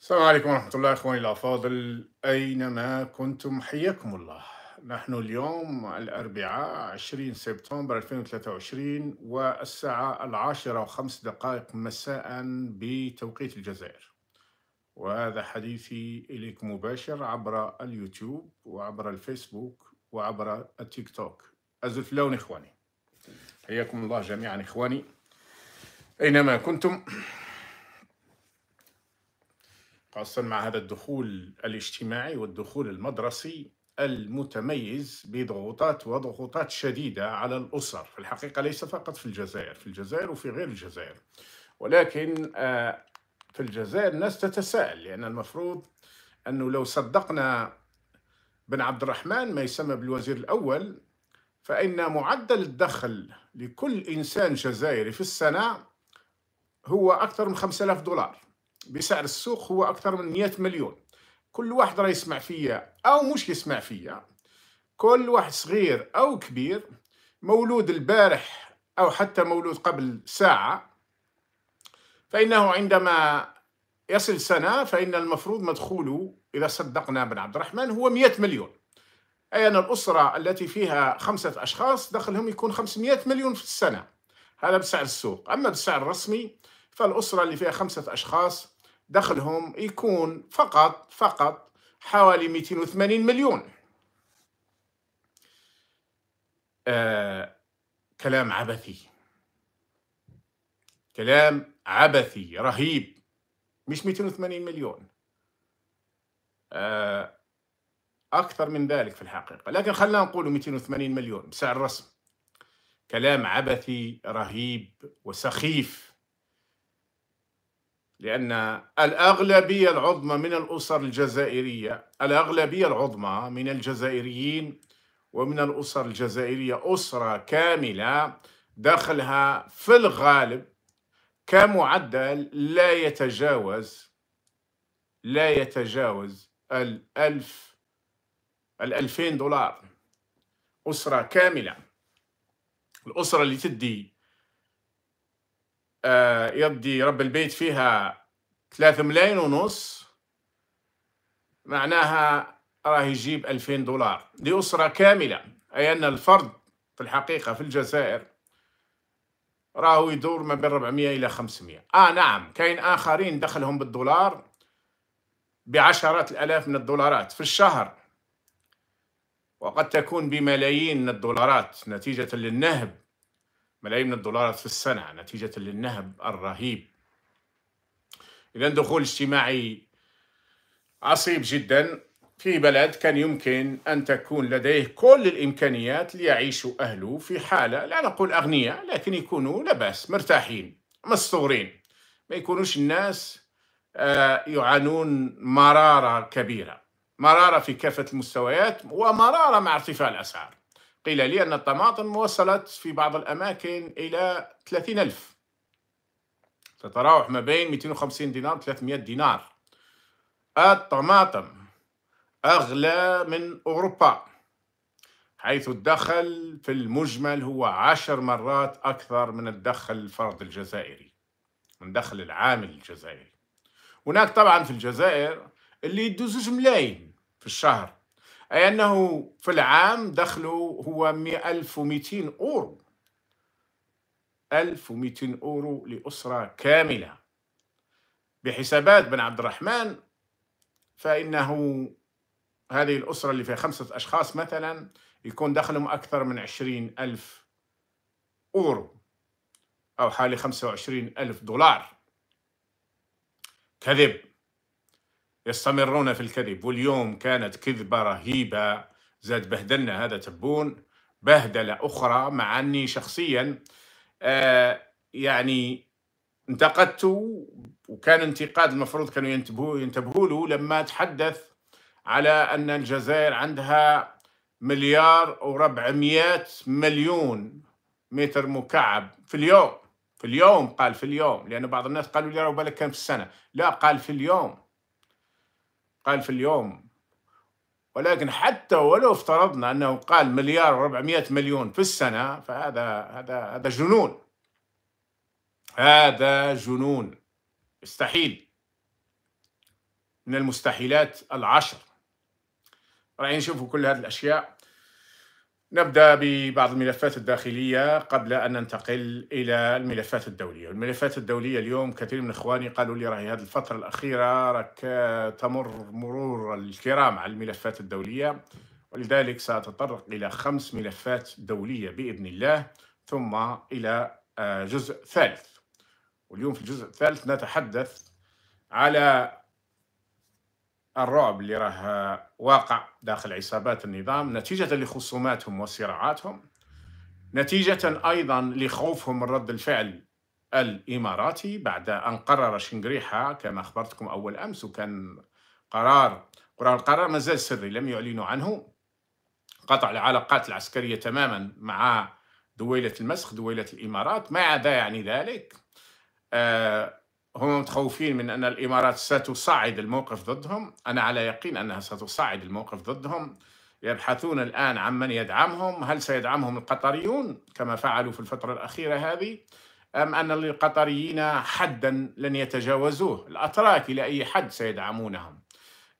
السلام عليكم ورحمة الله إخواني الأفاضل أينما كنتم حياكم الله نحن اليوم الأربعاء 20 سبتمبر 2023 والساعة العاشرة وخمس دقائق مساء بتوقيت الجزائر وهذا حديثي إليكم مباشر عبر اليوتيوب وعبر الفيسبوك وعبر التيك توك أزف لون إخواني حياكم الله جميعا إخواني أينما كنتم خاصة مع هذا الدخول الاجتماعي والدخول المدرسي المتميز بضغوطات وضغوطات شديدة على الأسر في الحقيقة ليس فقط في الجزائر في الجزائر وفي غير الجزائر ولكن آه، في الجزائر الناس تتساءل لأن المفروض أنه لو صدقنا بن عبد الرحمن ما يسمى بالوزير الأول فإن معدل الدخل لكل إنسان جزائري في السنة هو أكثر من 5000 دولار بسعر السوق هو اكثر من 100 مليون كل واحد راه يسمع فيا او مش يسمع فيا كل واحد صغير او كبير مولود البارح او حتى مولود قبل ساعه فانه عندما يصل سنه فان المفروض مدخوله اذا صدقنا بن عبد الرحمن هو 100 مليون اي ان الاسره التي فيها خمسه اشخاص دخلهم يكون 500 مليون في السنه هذا بسعر السوق اما بالسعر الرسمي فالاسره اللي فيها خمسه اشخاص دخلهم يكون فقط فقط حوالي 280 مليون آه كلام عبثي كلام عبثي رهيب مش 280 مليون آه أكثر من ذلك في الحقيقة لكن خلينا نقول 280 مليون بسعر الرسم كلام عبثي رهيب وسخيف لأن الأغلبية العظمى من الأسر الجزائرية الأغلبية العظمى من الجزائريين ومن الأسر الجزائرية أسرة كاملة دخلها في الغالب كمعدل لا يتجاوز لا يتجاوز الألف الألفين دولار أسرة كاملة الأسرة اللي تدي آه، يدي رب البيت فيها ثلاثة ملايين ونص معناها راه يجيب ألفين دولار لأسرة كاملة أي أن الفرد في الحقيقة في الجزائر راهو يدور ما بين 400 إلى 500 آه نعم كاين آخرين دخلهم بالدولار بعشرات الآلاف من الدولارات في الشهر وقد تكون بملايين من الدولارات نتيجة للنهب ملايين من الدولارات في السنة نتيجة للنهب الرهيب إذا دخول اجتماعي عصيب جدا في بلد كان يمكن أن تكون لديه كل الإمكانيات ليعيشوا أهله في حالة لا نقول أغنياء لكن يكونوا لباس مرتاحين مستورين ما يكونوش الناس آه، يعانون مرارة كبيرة مرارة في كافة المستويات ومرارة مع ارتفاع الأسعار قيل لي أن الطماطم وصلت في بعض الأماكن إلى 30 ألف تتراوح ما بين 250 دينار و 300 دينار الطماطم أغلى من أوروبا حيث الدخل في المجمل هو عشر مرات أكثر من الدخل الفرد الجزائري من دخل العامل الجزائري هناك طبعا في الجزائر اللي يدوزوش ملايين في الشهر أي أنه في العام دخله هو 1200 أورو 1200 أورو لأسرة كاملة بحسابات بن عبد الرحمن فإنه هذه الأسرة اللي فيها خمسة أشخاص مثلا يكون دخلهم أكثر من 20 ألف أورو أو حالي 25 ألف دولار كذب يستمرون في الكذب واليوم كانت كذبة رهيبة زاد بهدلنا هذا تبون بهدلة أخرى مع أني شخصيا آه يعني انتقدت وكان انتقاد المفروض كانوا ينتبهوا ينتبهوا له لما تحدث على أن الجزائر عندها مليار و مئات مليون متر مكعب في اليوم في اليوم قال في اليوم لأن بعض الناس قالوا لي بالك كان في السنة لا قال في اليوم قال في اليوم ولكن حتى ولو افترضنا انه قال مليار و400 مليون في السنه فهذا هذا هذا جنون هذا جنون مستحيل من المستحيلات العشر راح نشوفوا كل هذه الاشياء نبدأ ببعض الملفات الداخلية قبل أن ننتقل إلى الملفات الدولية الملفات الدولية اليوم كثير من إخواني قالوا لي راهي هذه الفترة الأخيرة راك تمر مرور الكرام على الملفات الدولية ولذلك سأتطرق إلى خمس ملفات دولية بإذن الله ثم إلى آه، جزء ثالث واليوم في الجزء الثالث نتحدث على الرعب اللي راه واقع داخل عصابات النظام نتيجة لخصوماتهم وصراعاتهم نتيجة أيضا لخوفهم من رد الفعل الإماراتي بعد أن قرر شنقريحة كما أخبرتكم أول أمس وكان قرار قرار القرار مازال سري لم يعلنوا عنه قطع العلاقات العسكرية تماما مع دويلة المسخ دويلة الإمارات ما عدا يعني ذلك آه هم متخوفين من أن الإمارات ستصعد الموقف ضدهم أنا على يقين أنها ستصعد الموقف ضدهم يبحثون الآن عن من يدعمهم هل سيدعمهم القطريون كما فعلوا في الفترة الأخيرة هذه أم أن للقطريين حدا لن يتجاوزوه الأتراك إلى أي حد سيدعمونهم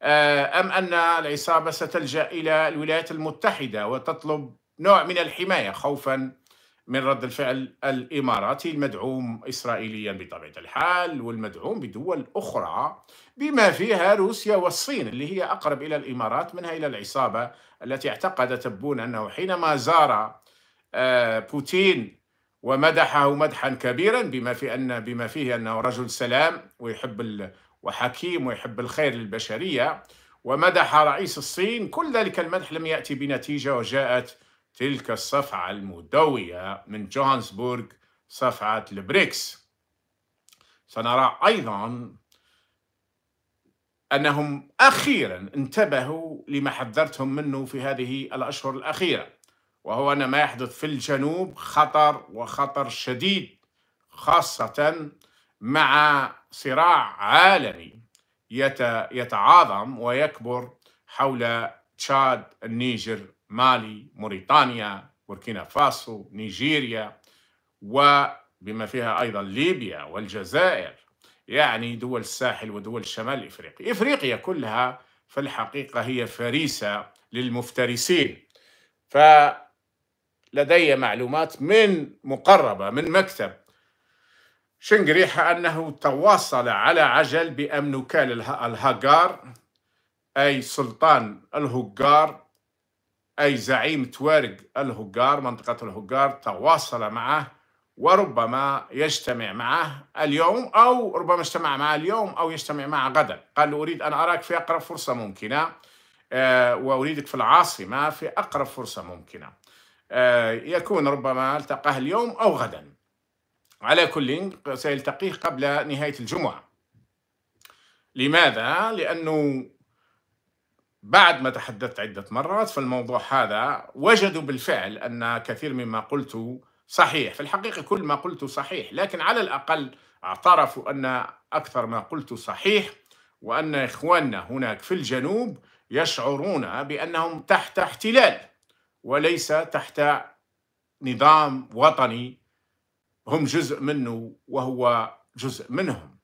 آه، أم أن العصابة ستلجأ إلى الولايات المتحدة وتطلب نوع من الحماية خوفا من رد الفعل الاماراتي المدعوم اسرائيليا بطبيعه الحال والمدعوم بدول اخرى بما فيها روسيا والصين اللي هي اقرب الى الامارات منها الى العصابه التي اعتقد تبون انه حينما زار آه، بوتين ومدحه مدحا كبيرا بما في ان بما فيه انه رجل سلام ويحب وحكيم ويحب الخير للبشريه ومدح رئيس الصين كل ذلك المدح لم ياتي بنتيجه وجاءت تلك الصفعة المدوية من جوهانسبورغ صفعة البريكس سنرى أيضا أنهم أخيرا انتبهوا لما حذرتهم منه في هذه الأشهر الأخيرة وهو أن ما يحدث في الجنوب خطر وخطر شديد خاصة مع صراع عالمي يتعاظم ويكبر حول تشاد النيجر مالي موريتانيا بوركينا فاسو نيجيريا وبما فيها أيضا ليبيا والجزائر يعني دول الساحل ودول شمال إفريقيا إفريقيا كلها في الحقيقة هي فريسة للمفترسين فلدي معلومات من مقربة من مكتب شنقريحة أنه تواصل على عجل بأمنوكال الهجار أي سلطان الهجار أي زعيم توارق الهجار منطقة الهجار تواصل معه وربما يجتمع معه اليوم أو ربما اجتمع معه اليوم أو يجتمع معه غدا قال له أريد أن أراك في أقرب فرصة ممكنة آه، وأريدك في العاصمة في أقرب فرصة ممكنة آه، يكون ربما التقاه اليوم أو غدا على كل سيلتقيه قبل نهاية الجمعة لماذا؟ لأنه بعد ما تحدثت عدة مرات في الموضوع هذا وجدوا بالفعل أن كثير مما قلته صحيح في الحقيقة كل ما قلته صحيح لكن على الأقل اعترفوا أن أكثر ما قلته صحيح وأن إخواننا هناك في الجنوب يشعرون بأنهم تحت احتلال وليس تحت نظام وطني هم جزء منه وهو جزء منهم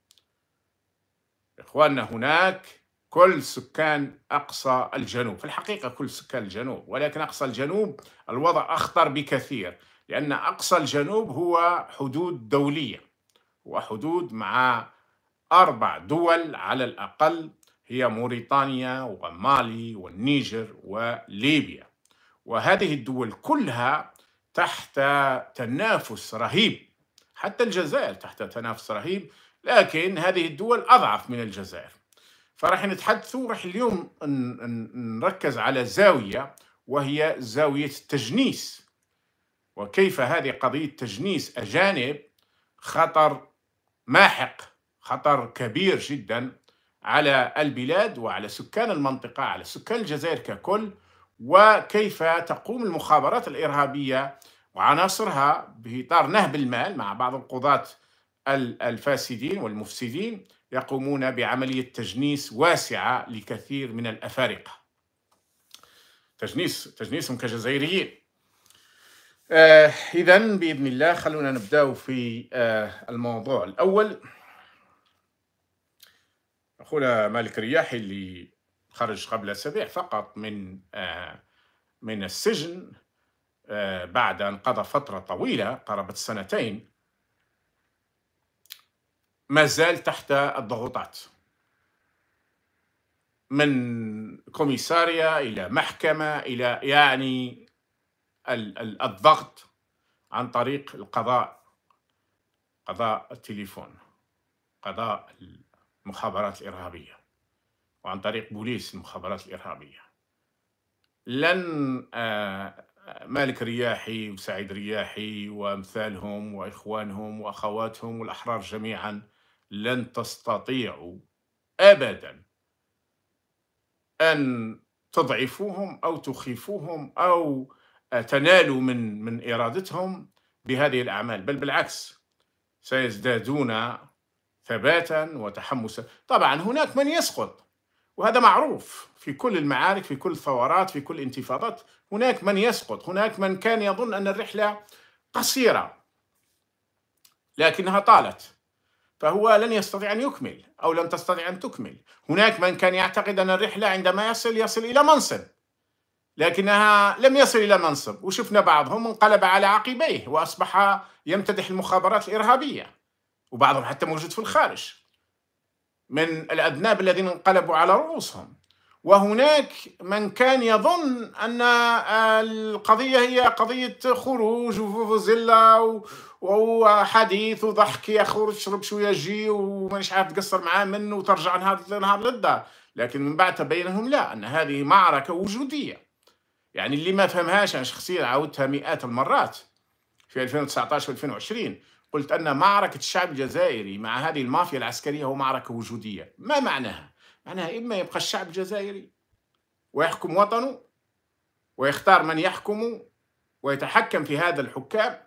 إخواننا هناك كل سكان أقصى الجنوب في الحقيقة كل سكان الجنوب ولكن أقصى الجنوب الوضع أخطر بكثير لأن أقصى الجنوب هو حدود دولية وحدود مع أربع دول على الأقل هي موريتانيا ومالي والنيجر وليبيا وهذه الدول كلها تحت تنافس رهيب حتى الجزائر تحت تنافس رهيب لكن هذه الدول أضعف من الجزائر فراح نتحدثوا راح اليوم نركز على زاوية وهي زاوية التجنيس وكيف هذه قضية تجنيس أجانب خطر ماحق خطر كبير جدا على البلاد وعلى سكان المنطقة على سكان الجزائر ككل وكيف تقوم المخابرات الإرهابية وعناصرها بإطار نهب المال مع بعض القضاة الفاسدين والمفسدين يقومون بعملية تجنيس واسعة لكثير من الأفارقة تجنيس تجنيسهم كجزائريين آه إذا بإذن الله خلونا نبدأ في آه الموضوع الأول أخونا مالك رياحي اللي خرج قبل أسابيع فقط من آه من السجن آه بعد أن قضى فترة طويلة قرابة سنتين ما زال تحت الضغوطات من كوميساريا إلى محكمة إلى يعني الضغط عن طريق القضاء قضاء التليفون قضاء المخابرات الإرهابية وعن طريق بوليس المخابرات الإرهابية لن آه، مالك رياحي وسعيد رياحي وأمثالهم وإخوانهم وأخواتهم والأحرار جميعاً لن تستطيعوا ابدا ان تضعفوهم او تخيفوهم او تنالوا من من ارادتهم بهذه الاعمال بل بالعكس سيزدادون ثباتا وتحمسا طبعا هناك من يسقط وهذا معروف في كل المعارك في كل الثورات في كل الانتفاضات هناك من يسقط هناك من كان يظن ان الرحله قصيره لكنها طالت فهو لن يستطيع أن يكمل أو لن تستطيع أن تكمل هناك من كان يعتقد أن الرحلة عندما يصل يصل إلى منصب لكنها لم يصل إلى منصب وشفنا بعضهم انقلب على عقبيه وأصبح يمتدح المخابرات الإرهابية وبعضهم حتى موجود في الخارج من الأذناب الذين انقلبوا على رؤوسهم وهناك من كان يظن أن آه، القضية هي قضية خروج وفوفوزيلا وهو حديث وضحك يا خور تشرب شويه جي ومانيش عارف تقصر معاه منه وترجع نهار نهار للدار لكن من بعد تبين لهم لا ان هذه معركه وجوديه يعني اللي ما فهمهاش انا شخصيا عاودتها مئات المرات في 2019 و 2020 قلت ان معركه الشعب الجزائري مع هذه المافيا العسكريه هو معركه وجوديه ما معناها معناها اما يبقى الشعب الجزائري ويحكم وطنه ويختار من يحكمه ويتحكم في هذا الحكام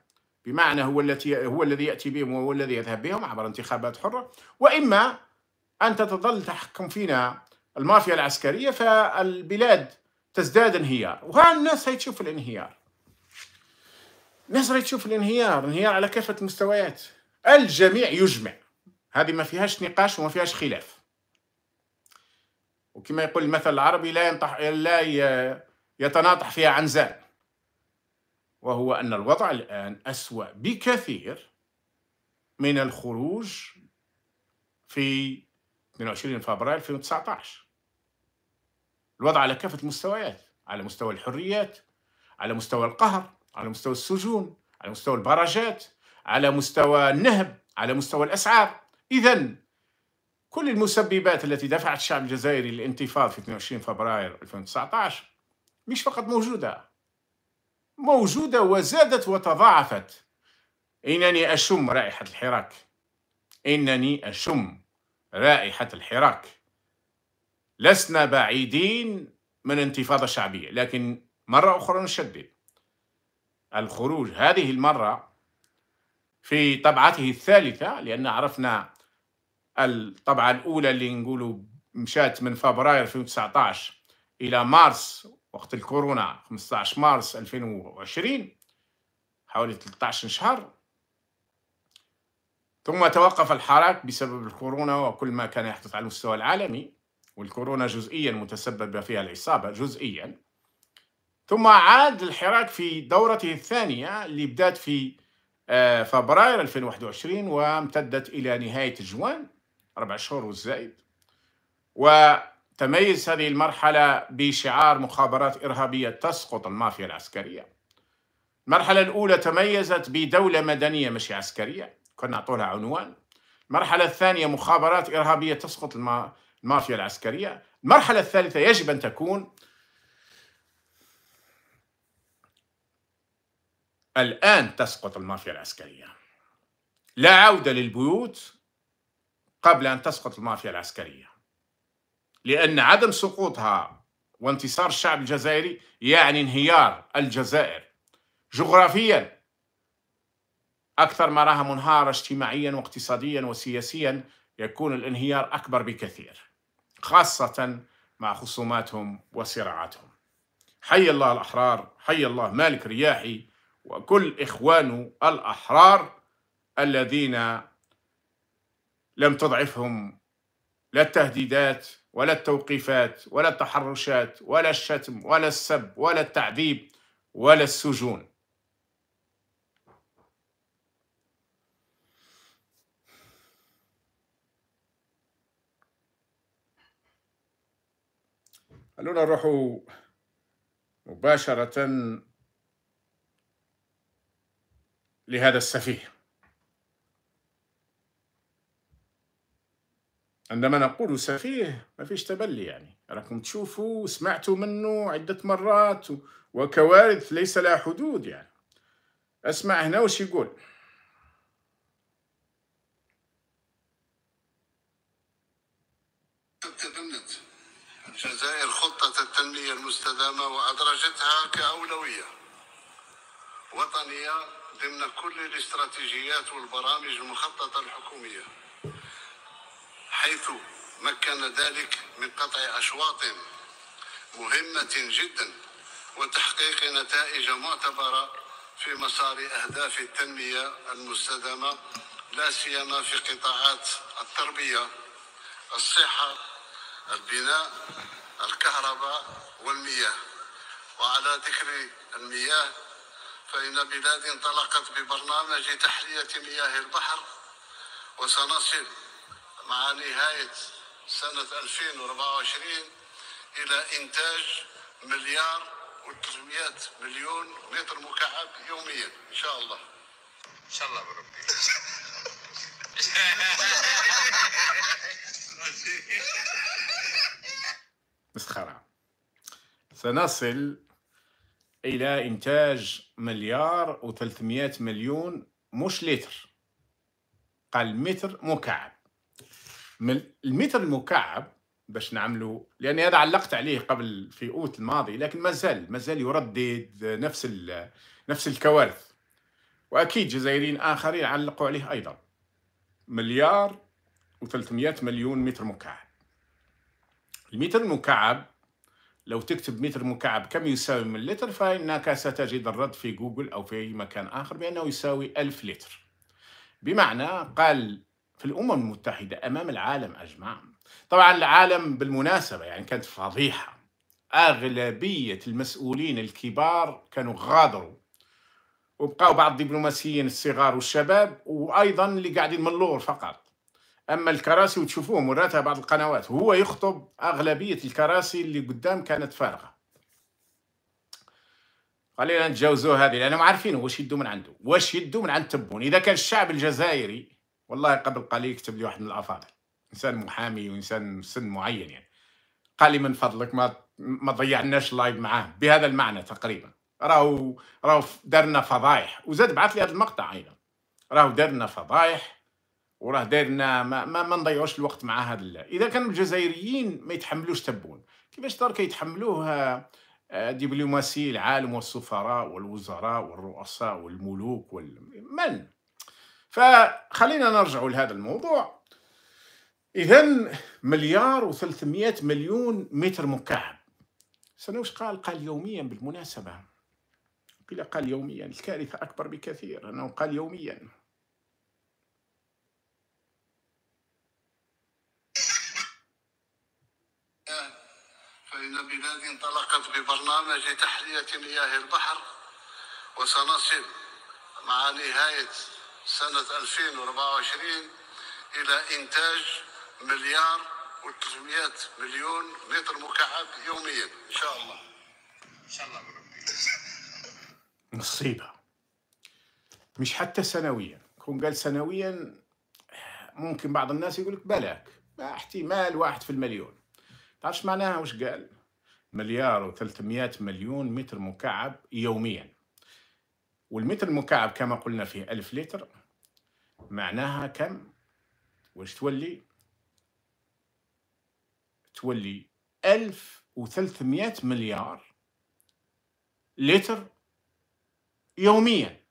بمعنى هو التي هو الذي ياتي بهم وهو الذي يذهب بهم عبر انتخابات حره واما ان تتظل تحكم فينا المافيا العسكريه فالبلاد تزداد انهيار وها الناس هي تشوف الانهيار الناس راهي تشوف الانهيار انهيار على كافه المستويات الجميع يجمع هذه ما فيهاش نقاش وما فيهاش خلاف وكما يقول المثل العربي لا ينطح لا يتناطح فيها عنزان وهو أن الوضع الآن أسوأ بكثير من الخروج في 22 فبراير 2019 الوضع على كافة المستويات على مستوى الحريات على مستوى القهر على مستوى السجون على مستوى البراجات على مستوى النهب على مستوى الأسعار إذا كل المسببات التي دفعت الشعب الجزائري للانتفاض في 22 فبراير 2019 مش فقط موجودة موجودة وزادت وتضاعفت إنني أشم رائحة الحراك إنني أشم رائحة الحراك لسنا بعيدين من انتفاضة شعبية لكن مرة أخرى نشدد الخروج هذه المرة في طبعته الثالثة لأن عرفنا الطبعة الأولى اللي نقوله مشات من فبراير 2019 إلى مارس وقت الكورونا 15 مارس 2020 حوالي 13 شهر ثم توقف الحراك بسبب الكورونا وكل ما كان يحدث على المستوى العالمي والكورونا جزئيا متسببة فيها العصابة جزئيا ثم عاد الحراك في دورته الثانية اللي بدأت في آه، فبراير 2021 وامتدت إلى نهاية جوان أربع شهور والزائد و تميز هذه المرحلة بشعار مخابرات إرهابية تسقط المافيا العسكرية المرحلة الأولى تميزت بدولة مدنية مش عسكرية كنا نعطولها عنوان المرحلة الثانية مخابرات إرهابية تسقط المافيا العسكرية المرحلة الثالثة يجب أن تكون الآن تسقط المافيا العسكرية لا عودة للبيوت قبل أن تسقط المافيا العسكرية لأن عدم سقوطها وانتصار الشعب الجزائري يعني انهيار الجزائر جغرافيا أكثر ما راها منهارة اجتماعيا واقتصاديا وسياسيا يكون الانهيار أكبر بكثير خاصة مع خصوماتهم وصراعاتهم حي الله الأحرار حي الله مالك رياحي وكل إخوانه الأحرار الذين لم تضعفهم لا التهديدات ولا التوقيفات ولا التحرشات ولا الشتم ولا السب ولا التعذيب ولا السجون خلونا نروحوا مباشرة لهذا السفيه عندما نقول سفيه ما فيش تبلي يعني راكم تشوفوا سمعتوا منه عدة مرات وكوارث ليس لها حدود يعني اسمع هنا وش يقول تبنت الجزائر خطة التنمية المستدامة وأدرجتها كأولوية وطنية ضمن كل الاستراتيجيات والبرامج المخططة الحكومية حيث مكن ذلك من قطع أشواط مهمة جدا وتحقيق نتائج معتبرة في مسار أهداف التنمية المستدامة لا سيما في قطاعات التربية الصحة البناء الكهرباء والمياه وعلى ذكر المياه فإن بلادي انطلقت ببرنامج تحلية مياه البحر وسنصل مع نهاية سنة 2024 إلى إنتاج مليار و300 مليون متر مكعب يوميا إن شاء الله إن شاء الله بربي مسخرة سنصل إلى إنتاج مليار و300 مليون مش لتر قال متر مكعب من المتر المكعب باش نعملو لاني هذا علقت عليه قبل في اوت الماضي لكن مازال مازال يردد نفس نفس الكوارث واكيد جزائريين اخرين علقوا عليه ايضا مليار و300 مليون متر مكعب المتر المكعب لو تكتب متر مكعب كم يساوي من لتر فإنك ستجد الرد في جوجل أو في أي مكان آخر بأنه يساوي ألف لتر بمعنى قال في الأمم المتحدة أمام العالم أجمع طبعا العالم بالمناسبة يعني كانت فضيحة أغلبية المسؤولين الكبار كانوا غادروا وبقاو بعض الدبلوماسيين الصغار والشباب وأيضا اللي قاعدين من اللور فقط أما الكراسي وتشوفوه مراتها بعض القنوات هو يخطب أغلبية الكراسي اللي قدام كانت فارغة قال لنا نتجاوزوا هذه لأنهم عارفين واش يدوا من عنده واش يدوا من عند تبون إذا كان الشعب الجزائري والله قبل قليل كتب لي واحد من الافاضل انسان محامي وانسان سن معين يعني قال لي من فضلك ما ما ضيعناش اللايف معاه بهذا المعنى تقريبا راهو راهو دارنا فضايح وزاد بعث لي هذا المقطع ايضا راهو دارنا فضايح وراه دارنا ما, ما, ما نضيعوش الوقت مع هذا اذا كانوا الجزائريين ما يتحملوش تبون كيفاش درك يتحملوه آه، دبلوماسي العالم والسفراء والوزراء والرؤساء والملوك وال... من فخلينا نرجع لهذا الموضوع إذا مليار و300 مليون متر مكعب سنوش قال قال يوميا بالمناسبة قيل قال يوميا الكارثة أكبر بكثير أنه قال يوميا فإن بلاد انطلقت ببرنامج تحلية مياه البحر وسنصل مع نهاية سنة 2024 إلى إنتاج مليار و300 مليون متر مكعب يوميا إن شاء الله إن شاء الله بربي نصيبها مش حتى سنويا كون قال سنويا ممكن بعض الناس يقول لك بلاك احتمال واحد في المليون تعرفش معناها وش قال مليار و300 مليون متر مكعب يوميا والمتر المكعب كما قلنا فيه ألف لتر معناها كم واش تولي تولي ألف 1300 مليار لتر يوميا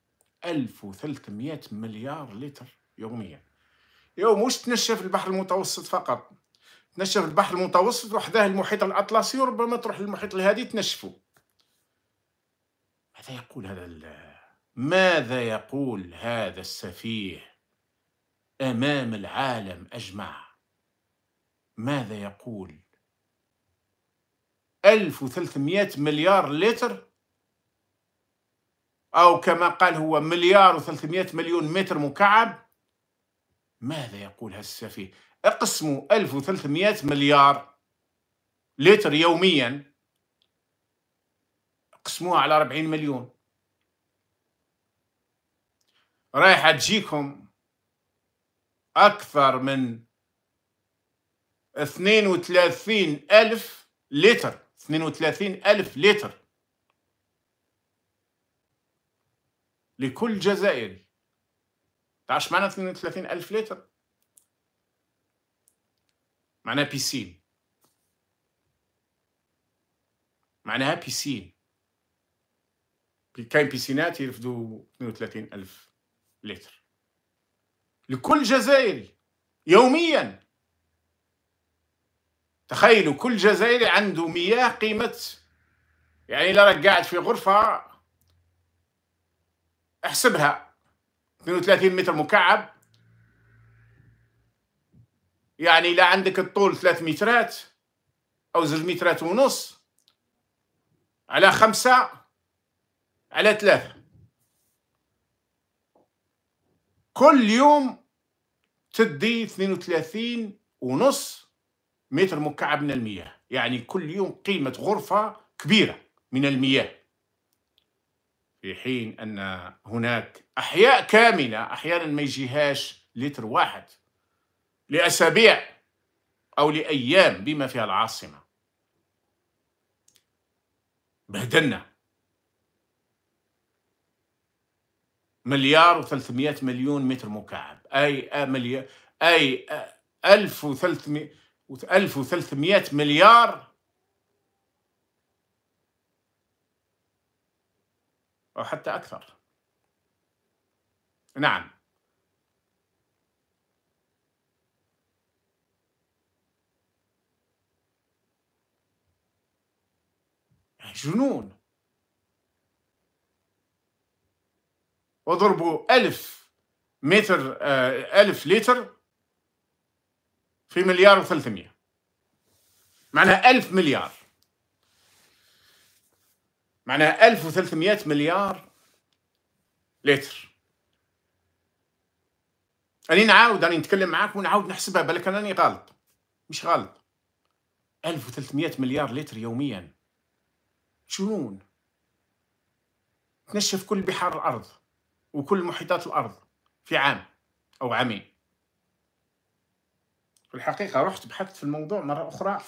ألف 1300 مليار لتر يوميا يوم مش تنشف البحر المتوسط فقط تنشف البحر المتوسط وحداه المحيط الاطلسي وربما تروح للمحيط الهادي تنشفه ماذا يقول هذا ماذا يقول هذا السفيه امام العالم اجمع ماذا يقول 1300 مليار لتر او كما قال هو مليار و300 مليون متر مكعب ماذا يقول هالسفيه اقسموا 1300 مليار لتر يوميا اقسموها على 40 مليون رايحه تجيكم أكثر من 32 ألف لتر 32 ألف لتر لكل جزائري تعرفش معنى 32 ألف لتر معناها بيسين معناها بيسين كاين بيسينات يرفدوا 32 ألف لتر لكل جزائري يوميا تخيلوا كل جزائري عنده مياه قيمة يعني إلا راك قاعد في غرفة احسبها 32 متر مكعب يعني إلا عندك الطول 3 مترات أو 2 مترات ونص على خمسة على ثلاثة كل يوم تدي 32 ونص متر مكعب من المياه يعني كل يوم قيمة غرفة كبيرة من المياه في حين أن هناك أحياء كاملة أحيانا ما يجيهاش لتر واحد لأسابيع أو لأيام بما فيها العاصمة بهدلنا مليار و300 مليون متر مكعب اي مليار اي 1300 1300 مليار او حتى اكثر نعم جنون يعني وضربوا ألف متر آه، ألف لتر في مليار وثلاثمية معناها ألف مليار معناها ألف وثلاثمية مليار لتر أنا نعاود أنا نتكلم معاك ونعاود نحسبها بالك أنني غلط مش غلط وثلاثمية مليار لتر يوميا جنون تنشف كل بحار الأرض وكل محيطات الارض في عام او عامين في الحقيقه رحت بحثت في الموضوع مره اخرى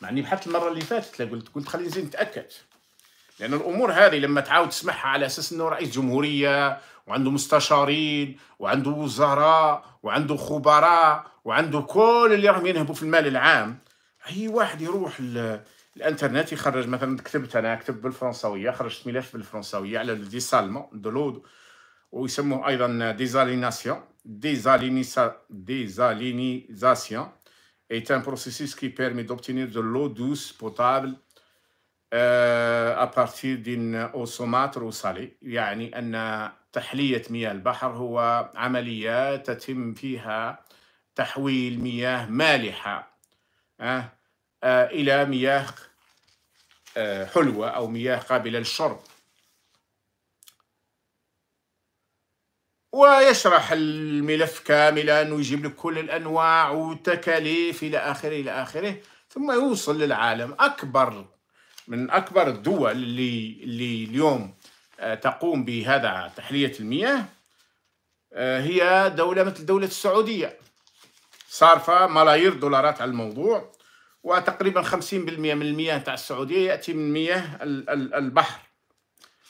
معني بحثت المره اللي فاتت قلت قلت خليني نزيد نتاكد لان الامور هذه لما تعاود تسمعها على اساس انه رئيس جمهوريه وعنده مستشارين وعنده وزراء وعنده خبراء وعنده كل اللي راهم ينهبوا في المال العام اي واحد يروح الانترنت يخرج مثلا كتبت انا كتب بالفرنساويه خرجت ملف بالفرنساويه على دي سالمون دو ويسموه ايضا ديزاليناسيون ديزالينيسا ديزالينيزاسيون اي تان بروسيسيس كي بيرمي d'obtenir دو لو دوس بوتابل euh, à partir d'une eau saumâtre يعني ان تحليه مياه البحر هو عمليه تتم فيها تحويل مياه مالحه أه؟ الى مياه حلوه او مياه قابله للشرب ويشرح الملف كاملا ويجيب لك كل الانواع والتكاليف الى اخره الى اخره ثم يوصل للعالم اكبر من اكبر الدول اللي اللي اليوم آه، تقوم بهذا تحليه المياه آه، هي دوله مثل دوله السعوديه صارفه ملايير دولارات على الموضوع وتقريبا 50% من المياه تاع السعوديه ياتي من مياه البحر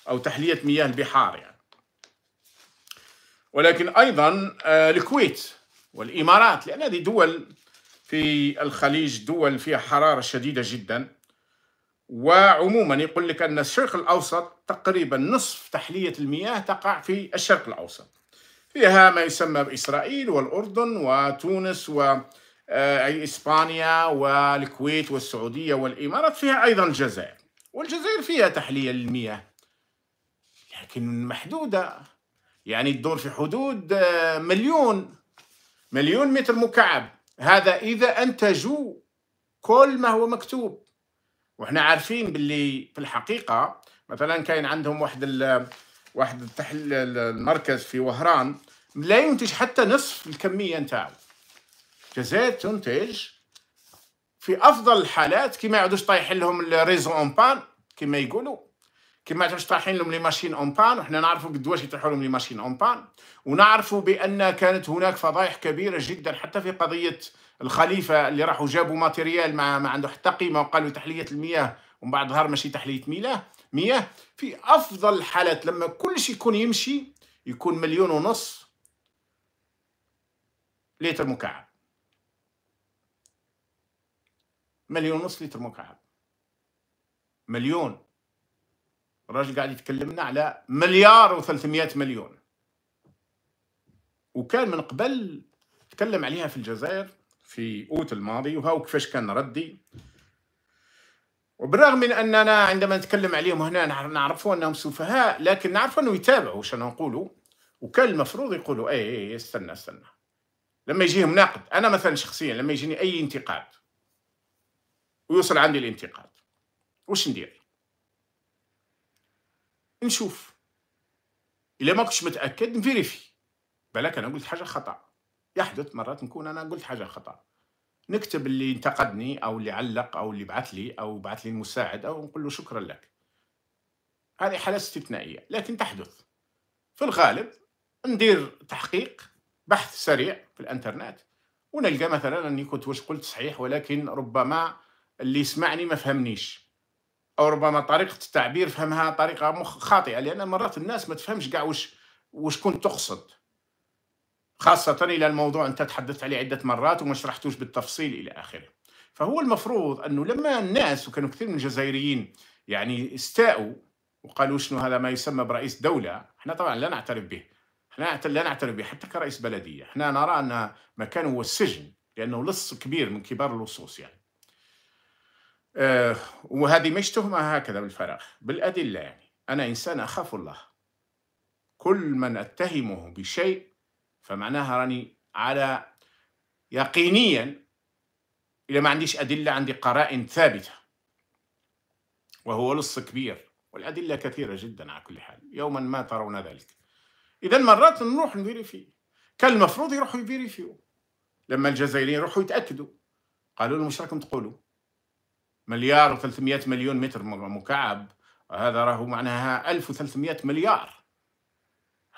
او تحليه مياه البحار يعني ولكن أيضا آه، الكويت والإمارات لأن هذه دول في الخليج دول فيها حرارة شديدة جدا وعموما يقول لك أن الشرق الأوسط تقريبا نصف تحلية المياه تقع في الشرق الأوسط فيها ما يسمى بإسرائيل والأردن وتونس و آه، إسبانيا والكويت والسعودية والإمارات فيها أيضا الجزائر والجزائر فيها تحلية للمياه لكن محدودة يعني تدور في حدود آه، مليون مليون متر مكعب هذا إذا أنتجوا كل ما هو مكتوب وإحنا عارفين باللي في الحقيقة مثلا كاين عندهم واحد ال واحد التحل المركز في وهران لا ينتج حتى نصف الكمية نتاعو الجزائر تنتج في أفضل الحالات كما يعودوش طايح لهم الريزو أون بان كما يقولوا كما طاحين لهم لي ماشين اون بان وحنا نعرفوا قدواش يطيحوا لهم لي ماشين اون بان ونعرفوا بان كانت هناك فضائح كبيره جدا حتى في قضيه الخليفه اللي راحوا جابوا ماتيريال ما ما عنده حتى قيمه وقالوا تحليه المياه ومن بعد ظهر ماشي تحليه مياه مياه في افضل الحالات لما كل شيء يكون يمشي يكون مليون ونص لتر مكعب مليون ونص لتر مكعب مليون الراجل قاعد يتكلمنا على مليار و300 مليون وكان من قبل تكلم عليها في الجزائر في اوت الماضي وهاو كيفاش كان ردي وبالرغم من اننا عندما نتكلم عليهم هنا نعرفوا انهم سفهاء لكن نعرفوا انه يتابعوا واش انا نقولوا وكان المفروض يقولوا اي اي إيه، استنى استنى لما يجيهم ناقد انا مثلا شخصيا لما يجيني اي انتقاد ويوصل عندي الانتقاد وش ندير نشوف الا ما كنتش متاكد نفيريفي بالك انا قلت حاجه خطا يحدث مرات نكون انا قلت حاجه خطا نكتب اللي انتقدني او اللي علق او اللي بعث لي او بعث لي المساعد او نقول له شكرا لك هذه حاله استثنائيه لكن تحدث في الغالب ندير تحقيق بحث سريع في الانترنت ونلقى مثلا اني كنت واش قلت صحيح ولكن ربما اللي سمعني ما فهمنيش او ربما طريقه التعبير فهمها طريقه خاطئه لان مرات الناس ما تفهمش كاع واش واش كنت تقصد خاصه الى الموضوع انت تحدثت عليه عده مرات وما شرحتوش بالتفصيل الى اخره فهو المفروض انه لما الناس وكانوا كثير من الجزائريين يعني استاءوا وقالوا شنو هذا ما يسمى برئيس دوله احنا طبعا لا نعترف به احنا لا نعترف به حتى كرئيس بلديه احنا نرى ان مكانه هو السجن لانه لص كبير من كبار اللصوص يعني آه وهذه مش تهمة هكذا بالفراغ بالأدلة يعني أنا إنسان أخاف الله كل من أتهمه بشيء فمعناها راني على يقينيا إذا ما عنديش أدلة عندي قرائن ثابتة وهو لص كبير والأدلة كثيرة جدا على كل حال يوما ما ترون ذلك إذا مرات نروح نفيريفي كان المفروض يروحوا يفيريفيو لما الجزائريين يروحوا يتأكدوا قالوا لهم مش راكم تقولوا مليار و300 مليون متر مكعب هذا راهو معناها 1300 مليار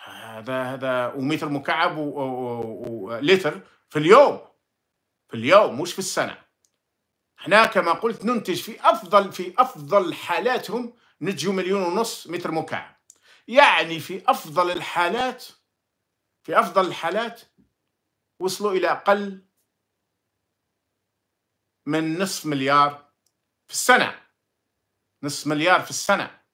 هذا هذا ومتر مكعب ولتر في اليوم في اليوم مش في السنه احنا كما قلت ننتج في افضل في افضل حالاتهم نجيو مليون ونص متر مكعب يعني في افضل الحالات في افضل الحالات وصلوا الى اقل من نصف مليار في السنة نصف مليار في السنة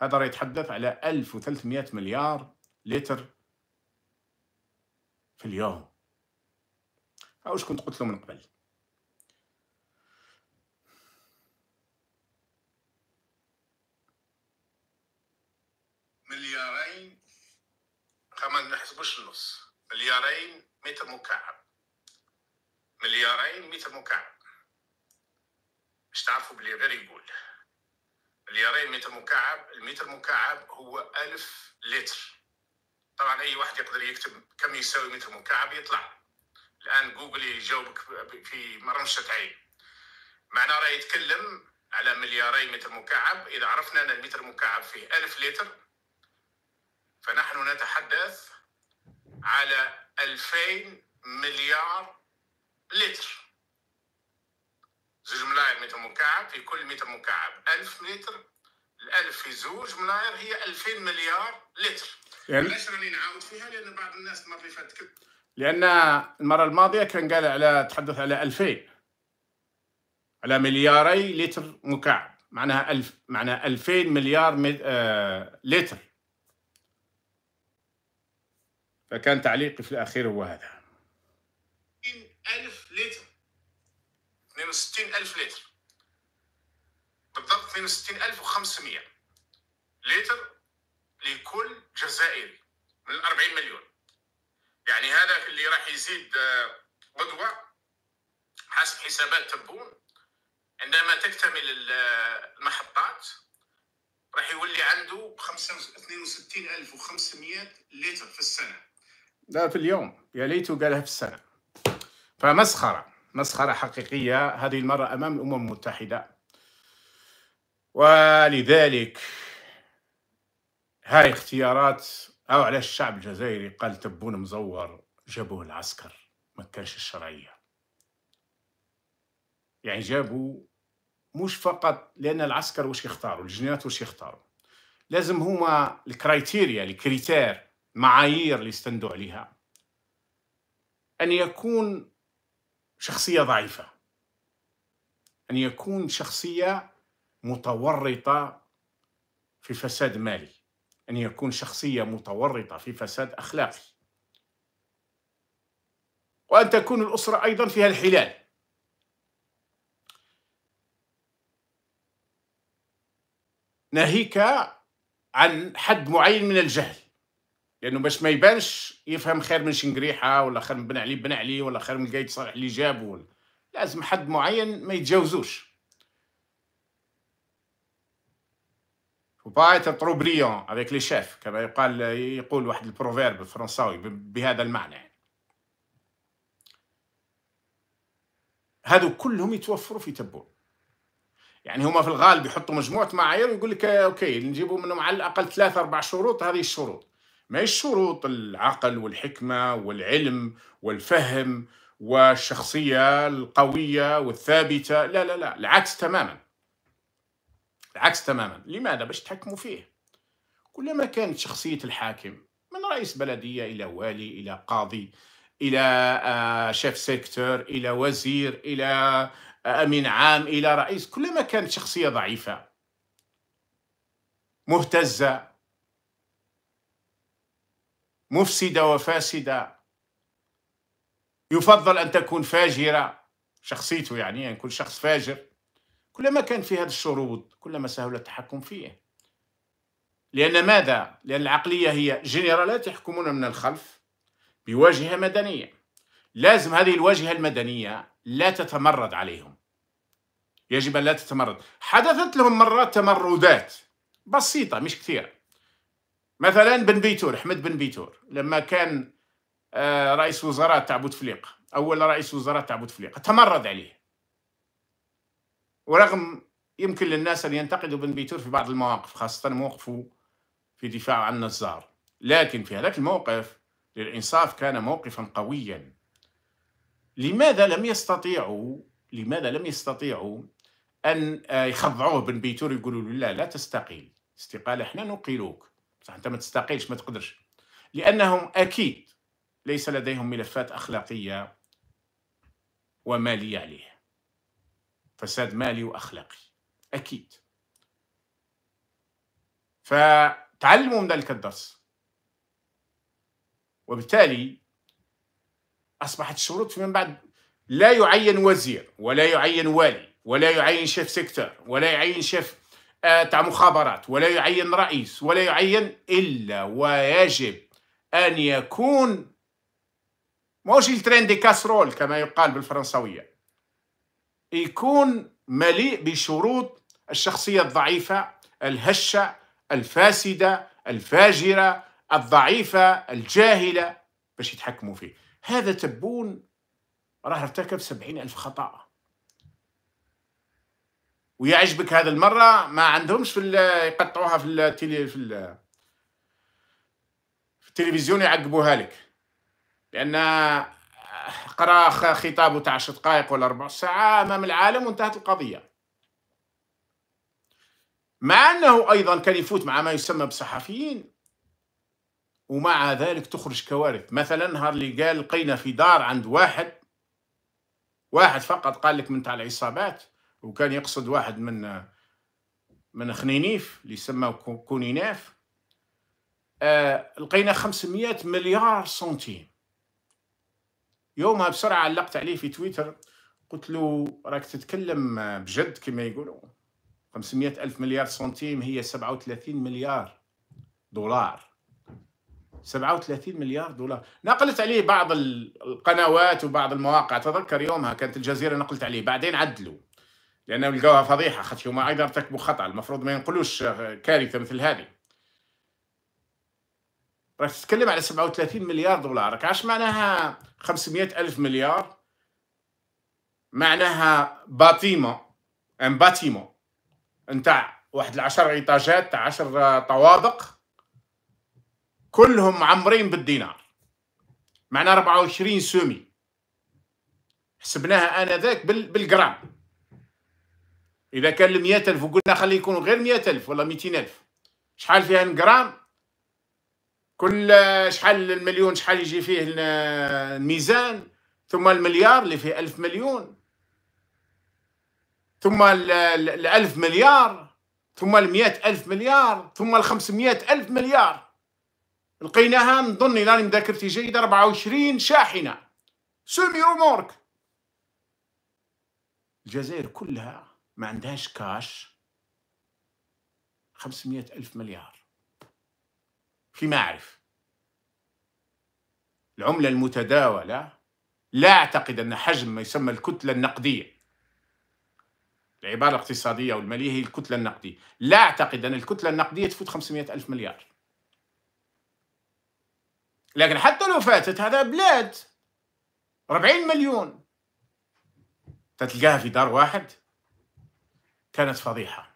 هذا يتحدث على 1300 مليار لتر في اليوم واش كنت قلت له من قبل مليارين كمان نحسبوش النص مليارين متر مكعب مليارين متر مكعب مش تعرفوا بلي غير يقول مليارين متر مكعب المتر مكعب هو ألف لتر طبعا أي واحد يقدر يكتب كم يساوي متر مكعب يطلع الآن جوجل يجاوبك في مرمشة عين معناه راه يتكلم على ملياري متر مكعب إذا عرفنا أن المتر مكعب فيه ألف لتر فنحن نتحدث على ألفين مليار لتر زوج ملاير متر مكعب في كل متر مكعب ألف متر الألف في زوج ملاير هي ألفين مليار لتر يعني علاش راني نعاود فيها لأن بعض الناس المرة اللي فاتت لأن المرة الماضية كان قال على تحدث على ألفين على ملياري لتر مكعب معناها ألف معناها ألفين مليار مل... آه... لتر فكان تعليقي في الأخير هو هذا 62 ألف لتر بالضبط 62500 لتر لكل جزائري من 40 مليون يعني هذا اللي راح يزيد غدوة آه، حسب حسابات تبون عندما تكتمل آه، المحطات راح يولي عنده 62500 لتر في السنه لا في اليوم يا ليته قالها في السنه فمسخره مسخرة حقيقية هذه المرة أمام الأمم المتحدة ولذلك هاي اختيارات أو على الشعب الجزائري قال تبون مزور جابوه العسكر ما كانش الشرعية يعني جابوا مش فقط لأن العسكر وش يختاروا الجنيات وش يختاروا لازم هما الكرايتيريا الكريتير المعايير اللي يستندوا عليها أن يكون شخصية ضعيفة أن يكون شخصية متورطة في فساد مالي أن يكون شخصية متورطة في فساد أخلاقي وأن تكون الأسرة أيضا فيها الحلال ناهيك عن حد معين من الجهل لانه باش ما يبانش يفهم خير من شنقريحه ولا خير من بن علي بن علي ولا خير من القايد صالح اللي جابو لازم حد معين ما يتجاوزوش وبايت تطرو بريون افيك لي شيف كما يقال يقول واحد البروفيرب الفرنساوي بهذا المعنى هادو كلهم يتوفروا في تبون يعني هما في الغالب يحطوا مجموعه معايير ويقول لك اوكي نجيبوا منهم على الاقل ثلاثة اربع شروط هذه الشروط ماهيش شروط العقل والحكمة والعلم والفهم والشخصية القوية والثابتة لا لا لا العكس تماما العكس تماما لماذا؟ باش تحكموا فيه كلما كانت شخصية الحاكم من رئيس بلدية إلى والي إلى قاضي إلى آه، شيف سيكتور إلى وزير إلى آه، أمين عام إلى رئيس كلما كانت شخصية ضعيفة مهتزة مفسدة وفاسدة يفضل أن تكون فاجرة شخصيته يعني, يعني كل شخص فاجر كلما كان في هذه الشروط كلما سهل التحكم فيه لأن ماذا؟ لأن العقلية هي جنرالات يحكمون من الخلف بواجهة مدنية لازم هذه الواجهة المدنية لا تتمرد عليهم يجب أن لا تتمرد حدثت لهم مرات تمردات بسيطة مش كثيرة مثلا بن بيتور أحمد بن بيتور لما كان آه، رئيس وزراء تاع بوتفليقة أول رئيس وزراء تاع بوتفليقة تمرد عليه ورغم يمكن للناس أن ينتقدوا بن بيتور في بعض المواقف خاصة موقفه في دفاع عن النزار لكن في هذاك الموقف للإنصاف كان موقفا قويا لماذا لم يستطيعوا لماذا لم يستطيعوا أن آه، يخضعوه بن بيتور يقولوا له لا لا تستقيل استقالة احنا نقيلوك صح انت ما تستقيلش ما تقدرش لانهم اكيد ليس لديهم ملفات اخلاقيه وماليه عليه فساد مالي واخلاقي اكيد فتعلموا من ذلك الدرس وبالتالي اصبحت الشروط فيما بعد لا يعين وزير ولا يعين والي ولا يعين شيف سيكتور ولا يعين شيف آه، تاع مخابرات ولا يعين رئيس ولا يعين الا ويجب ان يكون موش الترين دي كاسرول كما يقال بالفرنسويه يكون مليء بشروط الشخصيه الضعيفه الهشه الفاسده الفاجره الضعيفه الجاهله باش يتحكموا فيه هذا تبون راه ارتكب سبعين ألف خطأ ويعجبك هذا المره ما عندهمش في يقطعوها في التلي في, في التلفزيون يعقبوها لك لان قرا خطاب تاع عشر دقائق ولا ربع ساعه امام العالم وانتهت القضيه مع انه ايضا كان يفوت مع ما يسمى بصحفيين ومع ذلك تخرج كوارث مثلا نهار اللي قال لقينا في دار عند واحد واحد فقط قال لك من تاع العصابات وكان يقصد واحد من من خنينيف اللي يسمى كونيناف آه، لقينا 500 مليار سنتيم يومها بسرعه علقت عليه في تويتر قلت له راك تتكلم بجد كما يقولوا 500 ألف مليار سنتيم هي 37 مليار دولار 37 مليار دولار نقلت عليه بعض القنوات وبعض المواقع تذكر يومها كانت الجزيرة نقلت عليه بعدين عدلوا لانه لقاوها فضيحه خاطش هما أيضا ارتكبوا خطا المفروض ما ينقلوش كارثه مثل هذه راك تتكلم على سبعة وثلاثين مليار دولار راك عاش معناها خمسمية الف مليار معناها باطيمه ان باتيمون نتاع واحد العشر ايطاجات تاع عشر طوابق كلهم معمرين بالدينار معناها وعشرين سومي حسبناها انذاك بالجرام اذا كان ال ألف وقلنا خليه يكون غير ألف ولا ألف شحال فيها الجرام كل شحال المليون شحال يجي فيه الميزان ثم المليار اللي فيه ألف مليون ثم الألف مليار ثم المئة ألف مليار ثم الخمسمائة ألف مليار لقيناها نظن إلى مذاكرتي جيدة 24 شاحنة سومي رومورك الجزائر كلها ما عندهاش كاش 500 ألف مليار في معرف العملة المتداولة لا أعتقد أن حجم ما يسمى الكتلة النقدية العبارة الاقتصادية والمالية هي الكتلة النقدية لا أعتقد أن الكتلة النقدية تفوت 500 ألف مليار لكن حتى لو فاتت هذا بلاد 40 مليون تتلقاها في دار واحد كانت فضيحة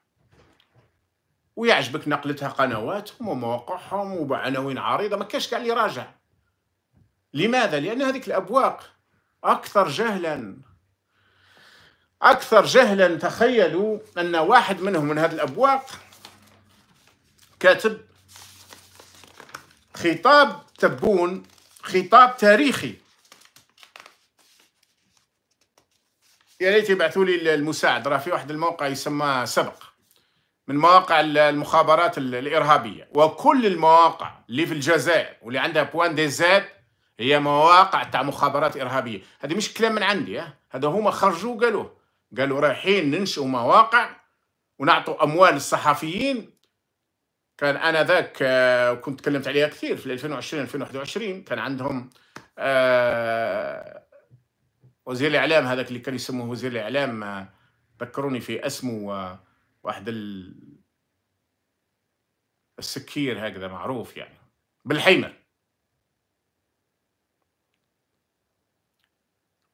ويعجبك نقلتها قنواتهم ومواقعهم وبعناوين عريضة ما كاش قال لي راجع لماذا؟ لأن هذيك الأبواق أكثر جهلا أكثر جهلا تخيلوا أن واحد منهم من هذه الأبواق كاتب خطاب تبون خطاب تاريخي يا ريت يبعثوا لي المساعد راه في واحد الموقع يسمى سبق من مواقع المخابرات الارهابيه وكل المواقع اللي في الجزائر واللي عندها بوان دي زاد هي مواقع تاع مخابرات ارهابيه هذه مش كلام من عندي هذا هما خرجوا قالوه قالوا رايحين ننشئوا مواقع ونعطوا اموال للصحفيين كان انا ذاك آه، كنت تكلمت عليها كثير في 2020 2021 كان عندهم آه، وزير الاعلام هذاك اللي كان يسموه وزير الاعلام آه، ذكروني في اسمه آه، واحد السكير هكذا معروف يعني بالحيمر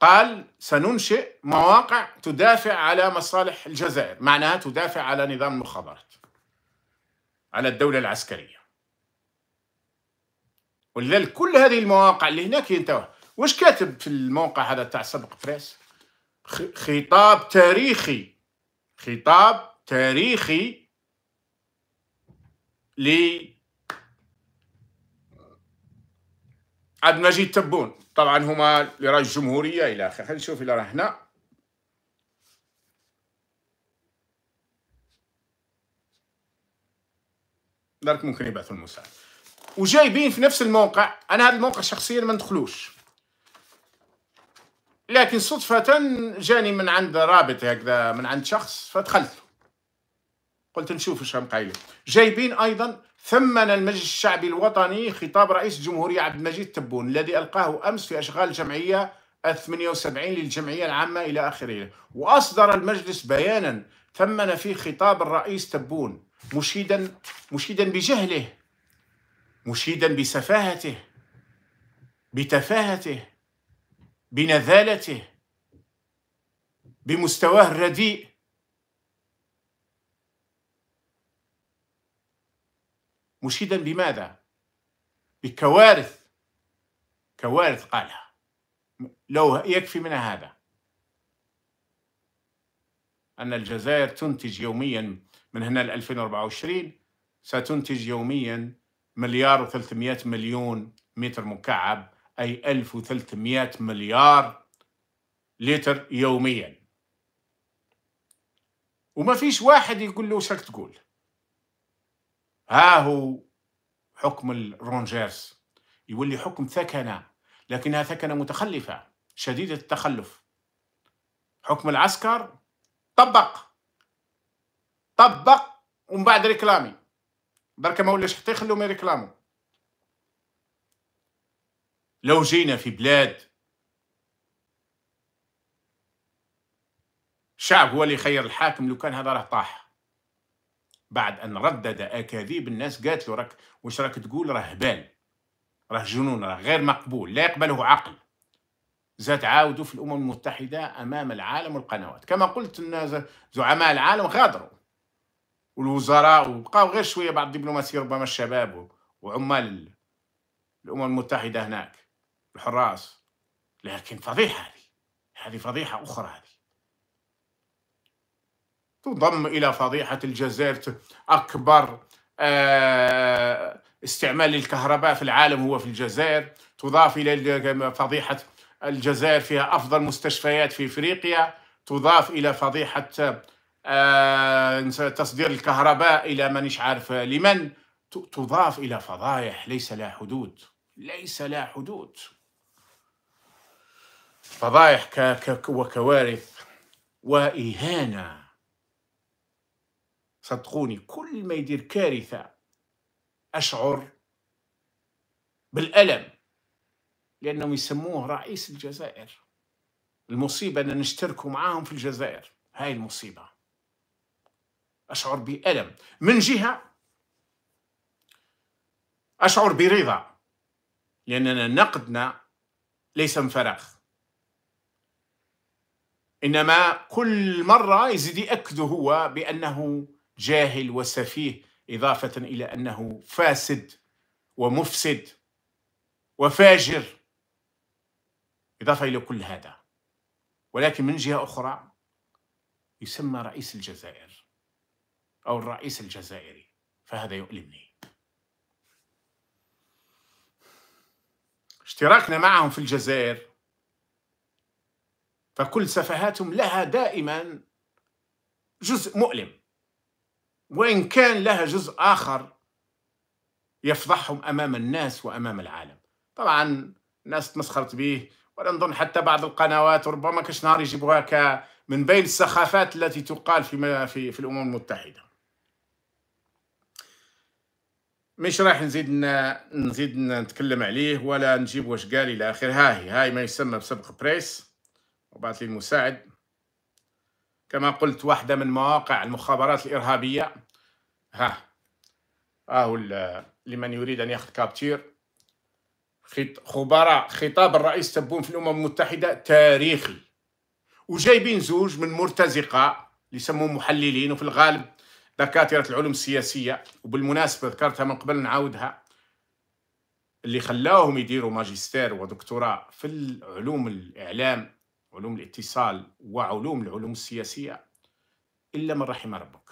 قال سننشئ مواقع تدافع على مصالح الجزائر معناها تدافع على نظام المخابرات على الدولة العسكرية ولذلك كل هذه المواقع اللي هناك ينتهى واش كاتب في الموقع هذا تاع سبق بريس خطاب تاريخي خطاب تاريخي ل عبد المجيد تبون طبعا هما اللي راه الجمهوريه الى اخره خلينا نشوف الى راه هنا دارك ممكن يبعثوا المساعد وجايبين في نفس الموقع انا هذا الموقع شخصيا ما ندخلوش لكن صدفة جاني من عند رابط هكذا من عند شخص فدخلت قلت نشوف واش راهم قايلين جايبين ايضا ثمن المجلس الشعبي الوطني خطاب رئيس الجمهورية عبد المجيد تبون الذي ألقاه أمس في أشغال جمعية 78 للجمعية العامة إلى آخره وأصدر المجلس بيانا ثمن فيه خطاب الرئيس تبون مشيدا مشيدا بجهله مشيدا بسفاهته بتفاهته بنذالته بمستواه الرديء مشيدا بماذا؟ بكوارث كوارث قالها لو يكفي من هذا أن الجزائر تنتج يوميا من هنا ل 2024 ستنتج يوميا مليار و300 مليون متر مكعب أي 1300 مليار لتر يوميا وما فيش واحد يقول له شك تقول ها هو حكم الرونجيرز يولي حكم ثكنة لكنها ثكنة متخلفة شديدة التخلف حكم العسكر طبق طبق ومن بعد ريكلامي بركة ما ولاش حتى يخلوهم يريكلاموا لو جينا في بلاد شعب هو اللي خير الحاكم لو كان هذا راه طاح بعد أن ردد أكاذيب الناس قالت له راك واش راك تقول راه هبال راه جنون راه غير مقبول لا يقبله عقل زاد عاودوا في الأمم المتحدة أمام العالم والقنوات كما قلت الناس زعماء العالم غادروا والوزراء وبقاو غير شوية بعض الدبلوماسية ربما الشباب وعمال الأمم المتحدة هناك الحراس لكن فضيحة هذه هذه فضيحة أخرى هذه تنضم إلى فضيحة الجزائر أكبر آه، استعمال للكهرباء في العالم هو في الجزائر تضاف إلى فضيحة الجزائر فيها أفضل مستشفيات في إفريقيا تضاف إلى فضيحة آه، تصدير الكهرباء إلى من مش عارف لمن تضاف إلى فضايح ليس لها حدود ليس لها حدود فضائح وكوارث وإهانة صدقوني كل ما يدير كارثة أشعر بالألم لأنهم يسموه رئيس الجزائر المصيبة أن نشترك معاهم في الجزائر هاي المصيبة أشعر بألم من جهة أشعر برضا لأننا نقدنا ليس من فراغ إنما كل مرة يزيد يأكد هو بأنه جاهل وسفيه إضافة إلى أنه فاسد ومفسد وفاجر إضافة إلى كل هذا ولكن من جهة أخرى يسمى رئيس الجزائر أو الرئيس الجزائري فهذا يؤلمني اشتراكنا معهم في الجزائر فكل سفهاتهم لها دائما جزء مؤلم وإن كان لها جزء آخر يفضحهم أمام الناس وأمام العالم طبعا الناس تمسخرت به نظن حتى بعض القنوات ربما كش نهار يجيبوها من بين السخافات التي تقال في في في الامم المتحده مش راح نزيد نزيد نتكلم عليه ولا نجيب واش قال الى اخره هاي هاي ما يسمى بسبق بريس وبعث لي المساعد كما قلت واحدة من مواقع المخابرات الإرهابية ها ها آه، لمن يريد أن يأخذ كابتير خبراء خطاب الرئيس تبون في الأمم المتحدة تاريخي وجايبين زوج من مرتزقة يسمون محللين وفي الغالب دكاترة العلوم السياسية وبالمناسبة ذكرتها من قبل نعاودها اللي خلاهم يديروا ماجستير ودكتوراه في العلوم الإعلام علوم الاتصال وعلوم العلوم السياسية إلا من رحم ربك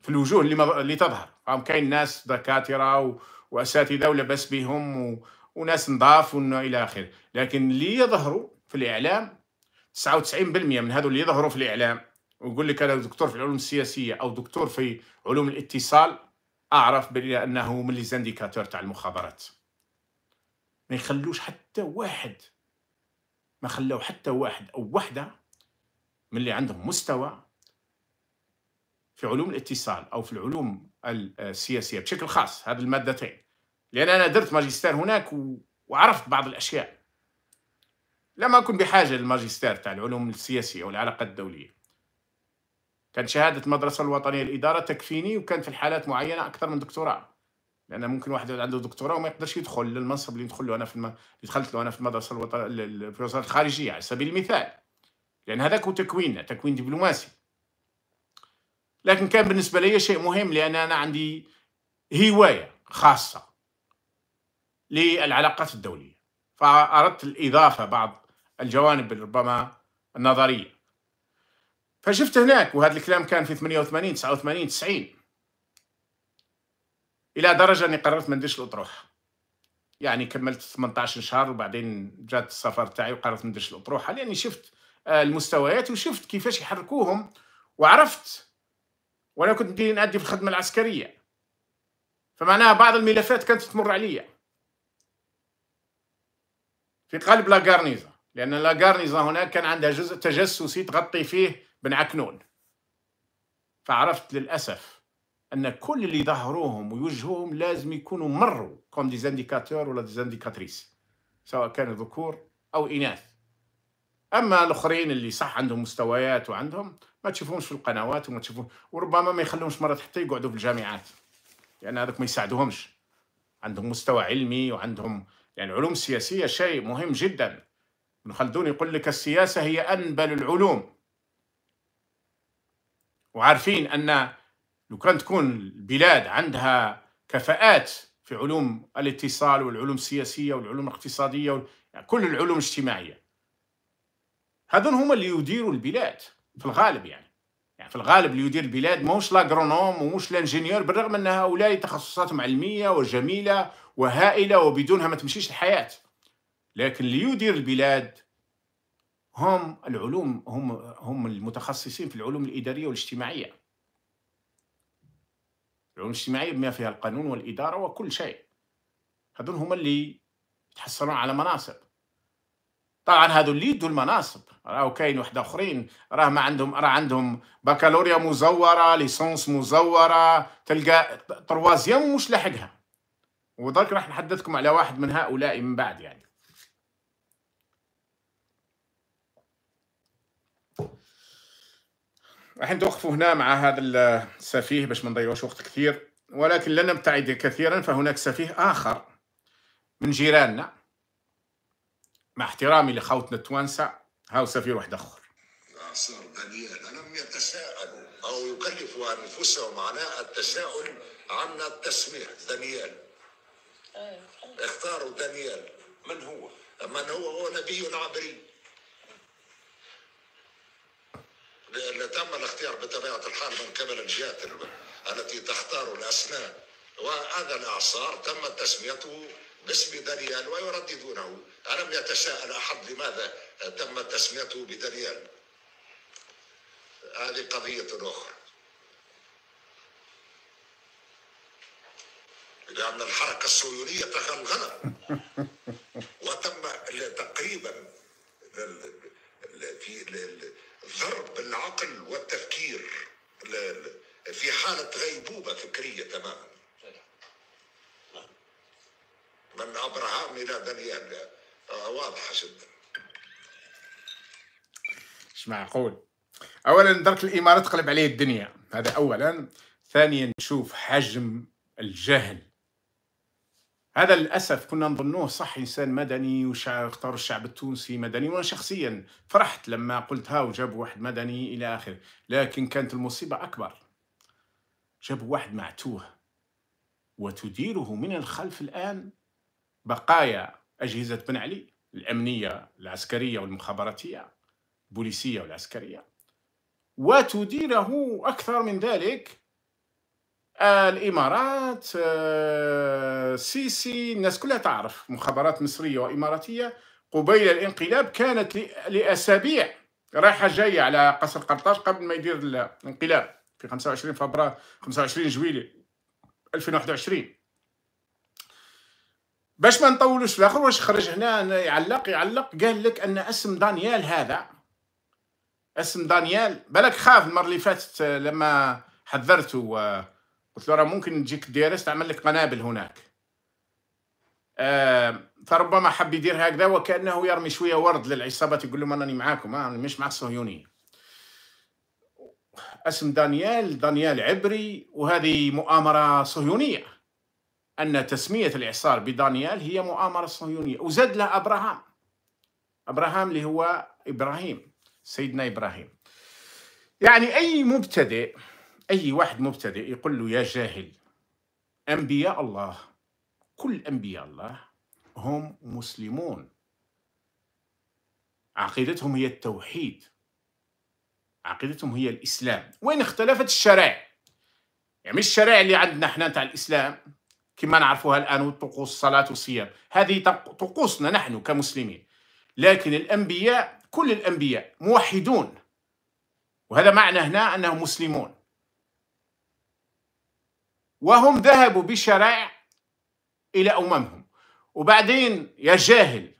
في الوجوه اللي, مر... اللي تظهر كاين ناس دكاترة و... وأساتذة ولبس بهم و... وناس نضاف ون... إلى آخره لكن اللي يظهروا في الإعلام 99% من هذو اللي يظهروا في الإعلام ويقول لك أنا دكتور في العلوم السياسية أو دكتور في علوم الاتصال أعرف بأنه من لي زانديكاتور تاع المخابرات ما يخلوش حتى واحد ما خلاو حتى واحد أو وحدة من اللي عندهم مستوى في علوم الاتصال أو في العلوم السياسية بشكل خاص هذه المادتين لأن أنا درت ماجستير هناك وعرفت بعض الأشياء لم أكن بحاجة للماجستير تاع العلوم السياسية والعلاقات الدولية كان شهادة المدرسة الوطنية للإدارة تكفيني وكان في الحالات معينة أكثر من دكتوراه لان ممكن واحد عنده دكتوراه وما يقدرش يدخل للمنصب اللي ندخل له انا في الم... اللي دخلت له انا في المدرسه الوطنيه في وزاره الخارجيه على سبيل المثال لان هذاك هو تكويننا تكوين دبلوماسي لكن كان بالنسبه لي شيء مهم لان انا عندي هوايه خاصه للعلاقات الدوليه فاردت الاضافه بعض الجوانب ربما النظريه فشفت هناك وهذا الكلام كان في 88 89 90 الى درجه اني قررت ما نديرش الاطروحه يعني كملت 18 شهر وبعدين جات السفر تاعي وقررت ما نديرش الاطروحه لاني شفت آه، المستويات وشفت كيفاش يحركوهم وعرفت وانا كنت ندير نادي في الخدمه العسكريه فمعناها بعض الملفات كانت تمر عليا في قلب غارنيزا لان غارنيزا هناك كان عندها جزء تجسسي تغطي فيه بن عكنون فعرفت للاسف ان كل اللي يظهروهم ويوجهوهم لازم يكونوا مروا كوم دي زانديكاتور ولا دي زانديكاتريس سواء كانوا ذكور او اناث اما الاخرين اللي صح عندهم مستويات وعندهم ما تشوفهمش في القنوات وما تشوفهم وربما ما يخلوهمش مرات حتى يقعدوا في الجامعات لان يعني هذوك ما يساعدوهمش عندهم مستوى علمي وعندهم يعني العلوم السياسيه شيء مهم جدا ابن خلدون يقول لك السياسه هي انبل العلوم وعارفين ان لو كان تكون البلاد عندها كفاءات في علوم الاتصال والعلوم السياسية والعلوم الاقتصادية وال... يعني كل العلوم الاجتماعية هذون هما اللي يديروا البلاد في الغالب يعني يعني في الغالب اللي يدير البلاد ماهوش لاغرونوم وموش لانجينيور بالرغم ان هؤلاء تخصصاتهم علميه وجميله وهائله وبدونها ما تمشيش الحياه لكن اللي يدير البلاد هم العلوم هم هم المتخصصين في العلوم الاداريه والاجتماعيه العلوم الاجتماعيه بما فيها القانون والاداره وكل شيء هذول هما اللي يتحصلون على مناصب طبعا هذول اللي يدوا المناصب راهو كاين وحدة اخرين راه ما عندهم راه عندهم بكالوريا مزوره ليسونس مزوره تلقى تروازيام مش لاحقها ودرك راح نحدثكم على واحد من هؤلاء من بعد يعني راح نتوقفوا هنا مع هذا السفيه باش ما نضيعوش وقت كثير ولكن لن نبتعد كثيرا فهناك سفيه آخر من جيراننا مع احترامي لخوتنا التوانسة هاو سفير واحد آخر أعصار لم يتساءلوا أو يكلفوا أنفسهم عناء التساؤل عن التسميح دانيال آه. اختاروا دانيال من هو؟ من هو هو نبي عبري تم الاختيار بطبيعه الحال من قبل الجهات التي تختار الاسنان وهذا الاعصار تم تسميته باسم دانيال ويرددونه ألم يتساءل أحد لماذا تم تسميته بدانيال هذه قضية أخرى لأن الحركة الصهيونية تفعل غلط وتم تقريبا في ضرب العقل والتفكير في حالة غيبوبة فكرية تماما من أبراهام إلى دانيال واضحة جدا مش معقول اولا درك الاماره تقلب عليه الدنيا هذا اولا ثانيا تشوف حجم الجهل هذا للاسف كنا نظنوه صح انسان مدني واختار الشعب التونسي مدني وانا شخصيا فرحت لما قلت هاو جابوا واحد مدني الى اخره لكن كانت المصيبه اكبر جابوا واحد معتوه وتديره من الخلف الان بقايا اجهزه بن علي الامنيه العسكريه والمخابراتيه البوليسيه والعسكريه وتديره اكثر من ذلك الامارات السيسي آه، الناس كلها تعرف مخابرات مصريه واماراتيه قبيل الانقلاب كانت لاسابيع رايحه جايه على قصر قرطاج قبل ما يدير الانقلاب في 25 فبراير 25 جويلي 2021 باش ما نطولوش في الاخر واش خرج هنا يعلق يعلق قال لك ان اسم دانيال هذا اسم دانيال بالك خاف المره اللي فاتت لما حذرته قلت له راه ممكن نجيك ديرس تعمل لك قنابل هناك آه فربما حب يدير هكذا وكانه يرمي شويه ورد للعصابات يقول لهم انني معاكم آه، انا مش مع الصهيونيه اسم دانيال دانيال عبري وهذه مؤامره صهيونيه ان تسميه الاعصار بدانيال هي مؤامره صهيونيه وزاد له ابراهام ابراهام اللي هو ابراهيم سيدنا ابراهيم يعني اي مبتدئ أي واحد مبتدئ يقول له يا جاهل أنبياء الله كل أنبياء الله هم مسلمون عقيدتهم هي التوحيد عقيدتهم هي الإسلام وين اختلفت الشرائع يعني مش الشرائع اللي عندنا احنا تاع الإسلام كما نعرفوها الآن والطقوس الصلاة والصيام هذه طقوسنا نحن كمسلمين لكن الأنبياء كل الأنبياء موحدون وهذا معنى هنا أنهم مسلمون وهم ذهبوا بشرائع إلى أممهم وبعدين يا جاهل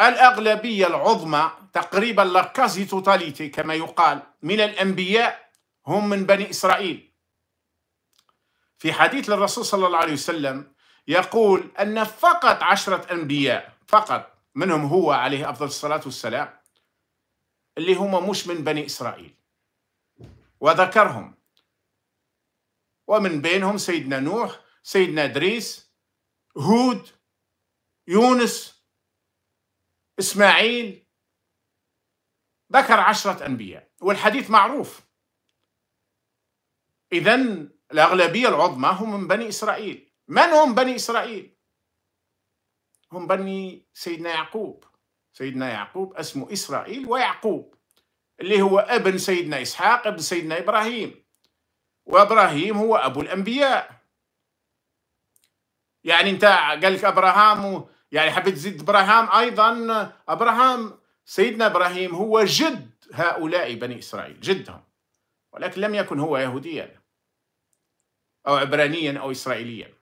الأغلبية العظمى تقريبا لكازي توتاليتي كما يقال من الأنبياء هم من بني إسرائيل في حديث للرسول صلى الله عليه وسلم يقول أن فقط عشرة أنبياء فقط منهم هو عليه أفضل الصلاة والسلام اللي هم مش من بني إسرائيل وذكرهم ومن بينهم سيدنا نوح سيدنا إدريس هود يونس إسماعيل ذكر عشرة أنبياء والحديث معروف إذا الأغلبية العظمى هم من بني إسرائيل من هم بني إسرائيل؟ هم بني سيدنا يعقوب سيدنا يعقوب اسمه إسرائيل ويعقوب اللي هو ابن سيدنا إسحاق ابن سيدنا إبراهيم وابراهيم هو ابو الانبياء يعني انت قال لك ابراهام يعني حبيت تزيد ابراهام ايضا ابراهام سيدنا ابراهيم هو جد هؤلاء بني اسرائيل جدهم ولكن لم يكن هو يهوديا او عبرانيا او اسرائيليا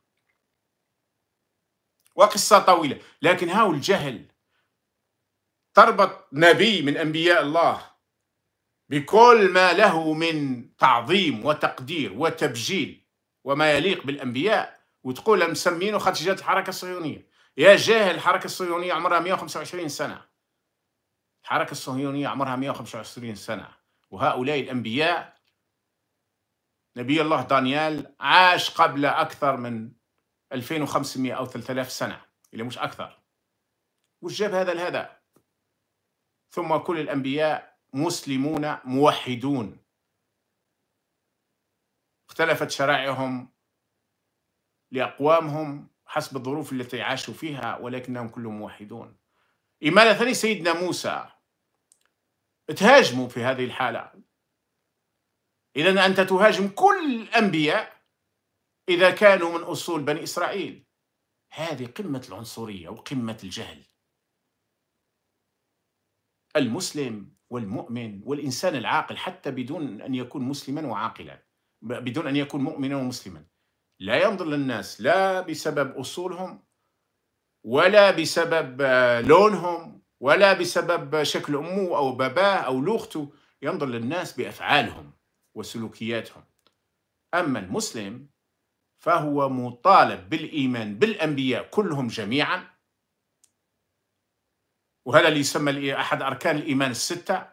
وقصه طويله لكن هاو الجهل تربط نبي من انبياء الله بكل ما له من تعظيم وتقدير وتبجيل وما يليق بالانبياء وتقول مسمينه خاطر جات الحركه الصهيونيه يا جاهل الحركه الصهيونيه عمرها 125 سنه الحركه الصهيونيه عمرها 125 سنه وهؤلاء الانبياء نبي الله دانيال عاش قبل اكثر من 2500 او 3000 سنه اللي مش اكثر وش جاب هذا لهذا ثم كل الانبياء مسلمون موحدون اختلفت شرائعهم لأقوامهم حسب الظروف التي عاشوا فيها ولكنهم كلهم موحدون إمالة ثاني سيدنا موسى تهاجموا في هذه الحالة إذا أنت تهاجم كل الأنبياء إذا كانوا من أصول بني إسرائيل هذه قمة العنصرية وقمة الجهل المسلم والمؤمن والإنسان العاقل حتى بدون أن يكون مسلما وعاقلا بدون أن يكون مؤمنا ومسلما لا ينظر للناس لا بسبب أصولهم ولا بسبب آه، لونهم ولا بسبب شكل أمه أو باباه أو لوخته ينظر للناس بأفعالهم وسلوكياتهم أما المسلم فهو مطالب بالإيمان بالأنبياء كلهم جميعاً وهذا اللي يسمى أحد أركان الإيمان الستة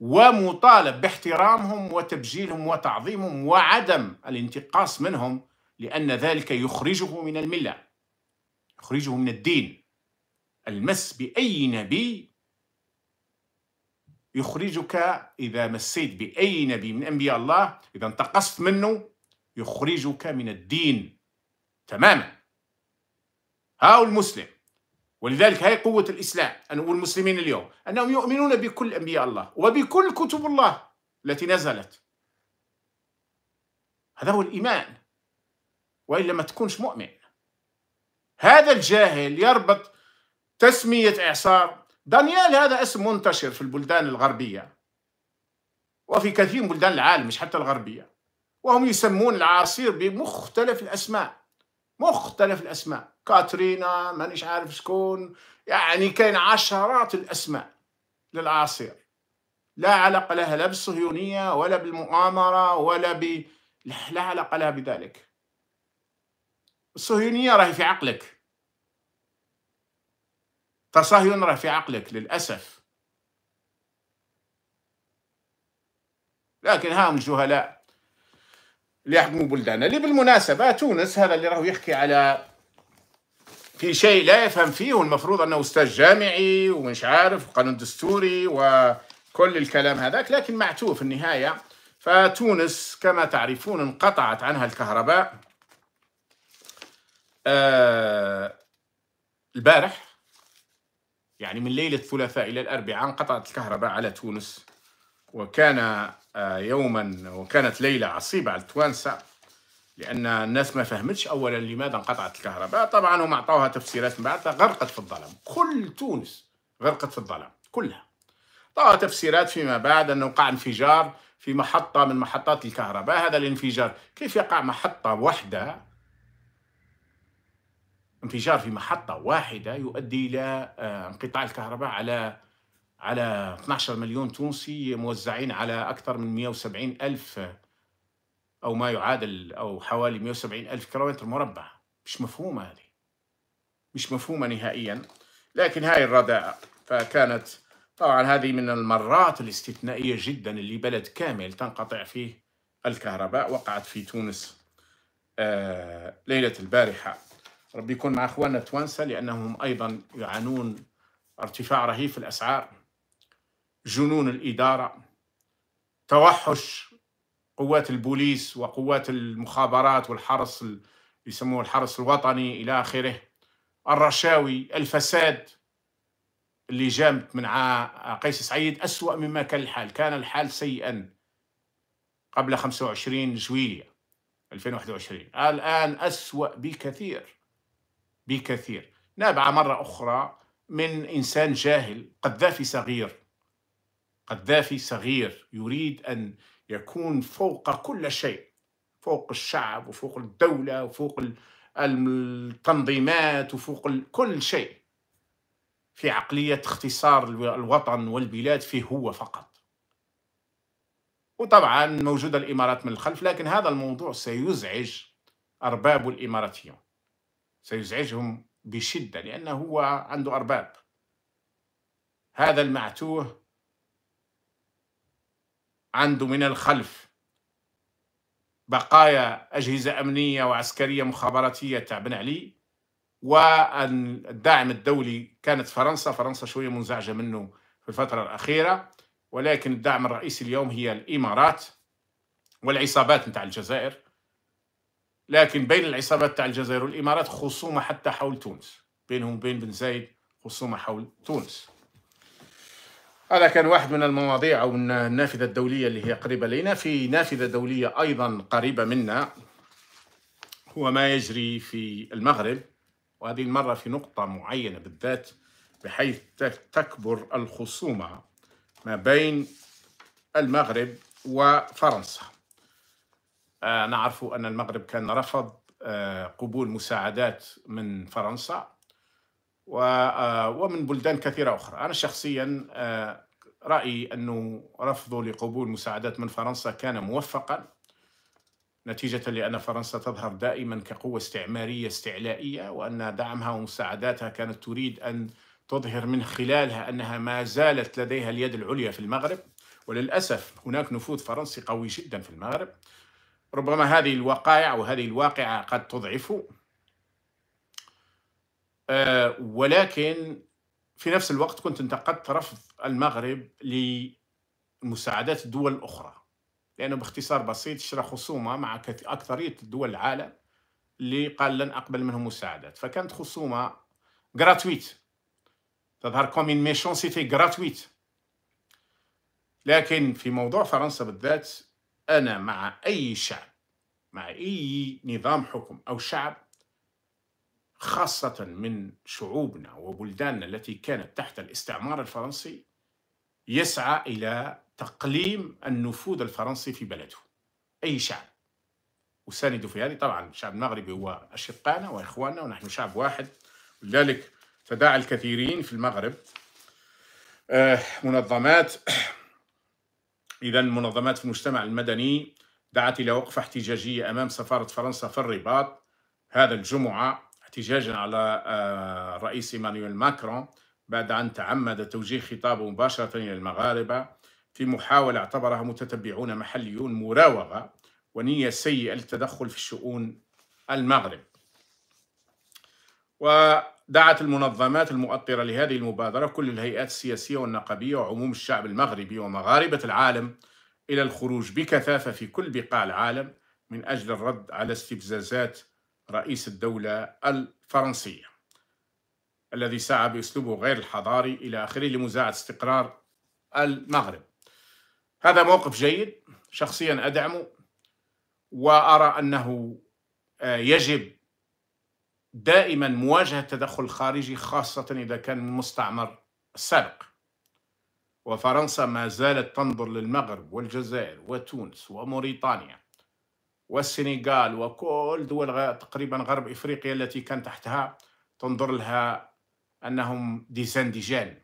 ومطالب باحترامهم وتبجيلهم وتعظيمهم وعدم الانتقاص منهم لأن ذلك يخرجه من الملة يخرجه من الدين المس بأي نبي يخرجك إذا مسيت بأي نبي من أنبياء الله إذا انتقصت منه يخرجك من الدين تماما هاو المسلم ولذلك هاي قوة الإسلام والمسلمين اليوم أنهم يؤمنون بكل أنبياء الله وبكل كتب الله التي نزلت هذا هو الإيمان وإلا ما تكونش مؤمن هذا الجاهل يربط تسمية إعصار دانيال هذا اسم منتشر في البلدان الغربية وفي كثير من بلدان العالم مش حتى الغربية وهم يسمون العاصير بمختلف الأسماء مختلف الأسماء كاترينا مانيش عارف شكون يعني كاين عشرات الاسماء للعاصير لا علاقه لها لا بالصهيونيه ولا بالمؤامره ولا ب لا علاقه لها بذلك الصهيونيه راهي في عقلك تصهيون راهي في عقلك للاسف لكن هاهم الجهلاء اللي يحكموا بلداننا اللي بالمناسبه تونس هذا اللي راهو يحكي على في شيء لا يفهم فيه والمفروض انه استاذ جامعي ومش عارف قانون دستوري وكل الكلام هذاك لكن معتوه في النهايه فتونس كما تعرفون انقطعت عنها الكهرباء آه البارح يعني من ليله الثلاثاء الى الاربعاء انقطعت الكهرباء على تونس وكان آه يوما وكانت ليله عصيبه على التوانسه لان الناس ما فهمتش اولا لماذا انقطعت الكهرباء طبعا هم عطاوها تفسيرات من بعد غرقت في الظلام كل تونس غرقت في الظلام كلها عطاوها تفسيرات فيما بعد انه وقع انفجار في محطه من محطات الكهرباء هذا الانفجار كيف يقع محطه واحده انفجار في محطه واحده يؤدي الى آه، انقطاع الكهرباء على على 12 مليون تونسي موزعين على اكثر من 170 الف أو ما يعادل أو حوالي 170 ألف كيلومتر مربع مش مفهومة هذه مش مفهومة نهائيا لكن هاي الرداءة فكانت طبعا هذه من المرات الاستثنائية جدا اللي بلد كامل تنقطع فيه الكهرباء وقعت في تونس آه ليلة البارحة ربي يكون مع أخواننا التوانسة لأنهم أيضا يعانون ارتفاع رهيب في الأسعار جنون الإدارة توحش قوات البوليس وقوات المخابرات والحرس يسموه الحرس الوطني إلى آخره الرشاوي الفساد اللي جامت من قيس سعيد أسوأ مما كان الحال كان الحال سيئا قبل 25 جويلية 2021 الآن أسوأ بكثير بكثير نابعة مرة أخرى من إنسان جاهل قذافي صغير قذافي صغير يريد أن يكون فوق كل شيء فوق الشعب وفوق الدولة وفوق التنظيمات وفوق كل شيء في عقلية اختصار الوطن والبلاد فيه هو فقط وطبعا موجودة الإمارات من الخلف لكن هذا الموضوع سيزعج أرباب الإماراتيون سيزعجهم بشدة لأنه هو عنده أرباب هذا المعتوه عنده من الخلف بقايا أجهزة أمنية وعسكرية مخابراتية تاع بن علي والداعم الدولي كانت فرنسا فرنسا شوية منزعجة منه في الفترة الأخيرة ولكن الدعم الرئيسي اليوم هي الإمارات والعصابات نتاع الجزائر لكن بين العصابات تاع الجزائر والإمارات خصومة حتى حول تونس بينهم بين بن زايد خصومة حول تونس هذا كان واحد من المواضيع او من النافذه الدوليه اللي هي قريبه لنا في نافذه دوليه ايضا قريبه منا هو ما يجري في المغرب وهذه المره في نقطه معينه بالذات بحيث تكبر الخصومه ما بين المغرب وفرنسا آه، نعرف ان المغرب كان رفض آه، قبول مساعدات من فرنسا آه، ومن بلدان كثيرة أخرى أنا شخصيا آه، رأيي أنه رفضه لقبول مساعدات من فرنسا كان موفقا نتيجة لأن فرنسا تظهر دائما كقوة استعمارية استعلائية وأن دعمها ومساعداتها كانت تريد أن تظهر من خلالها أنها ما زالت لديها اليد العليا في المغرب وللأسف هناك نفوذ فرنسي قوي جدا في المغرب ربما هذه الوقائع وهذه الواقعة قد تضعفه آه، ولكن في نفس الوقت كنت انتقدت رفض المغرب لمساعدات الدول الأخرى لأنه باختصار بسيط شرى خصومة مع أكثرية دول العالم اللي قال لن أقبل منهم مساعدات فكانت خصومة غراتويت تظهر كومين ميشون سيتي جراتويت لكن في موضوع فرنسا بالذات أنا مع أي شعب مع أي نظام حكم أو شعب خاصة من شعوبنا وبلداننا التي كانت تحت الاستعمار الفرنسي يسعى إلى تقليم النفوذ الفرنسي في بلده أي شعب وساندوا في هذه طبعا الشعب المغربي هو أشقائنا وإخواننا ونحن شعب واحد لذلك تداعى الكثيرين في المغرب آه، منظمات إذا منظمات في المجتمع المدني دعت إلى وقفة احتجاجية أمام سفارة فرنسا في الرباط هذا الجمعة احتجاجا على الرئيس آه، ايمانويل ماكرون بعد أن تعمد توجيه خطابه مباشرة الى المغاربه في محاولة اعتبرها متتبعون محليون مراوغة ونية سيئة للتدخل في شؤون المغرب ودعت المنظمات المؤطرة لهذه المبادرة كل الهيئات السياسية والنقابية وعموم الشعب المغربي ومغاربة العالم إلى الخروج بكثافة في كل بقاع العالم من أجل الرد على استفزازات رئيس الدولة الفرنسية الذي سعى بأسلوبه غير الحضاري إلى آخره لمزاعة استقرار المغرب هذا موقف جيد شخصيا أدعمه وأرى أنه آه، يجب دائما مواجهة التدخل الخارجي خاصة إذا كان من مستعمر السابق وفرنسا ما زالت تنظر للمغرب والجزائر وتونس وموريتانيا والسنغال وكل دول تقريبا غرب افريقيا التي كان تحتها تنظر لها انهم ديزانديجان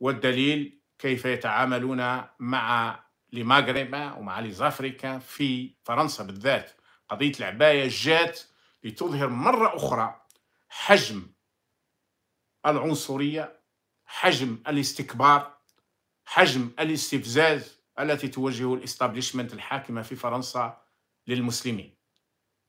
والدليل كيف يتعاملون مع لماغربا ومع ليزافريكا في فرنسا بالذات قضية العباية جات لتظهر مرة أخرى حجم العنصرية حجم الاستكبار حجم الاستفزاز التي توجه الاستابليشمنت الحاكمة في فرنسا للمسلمين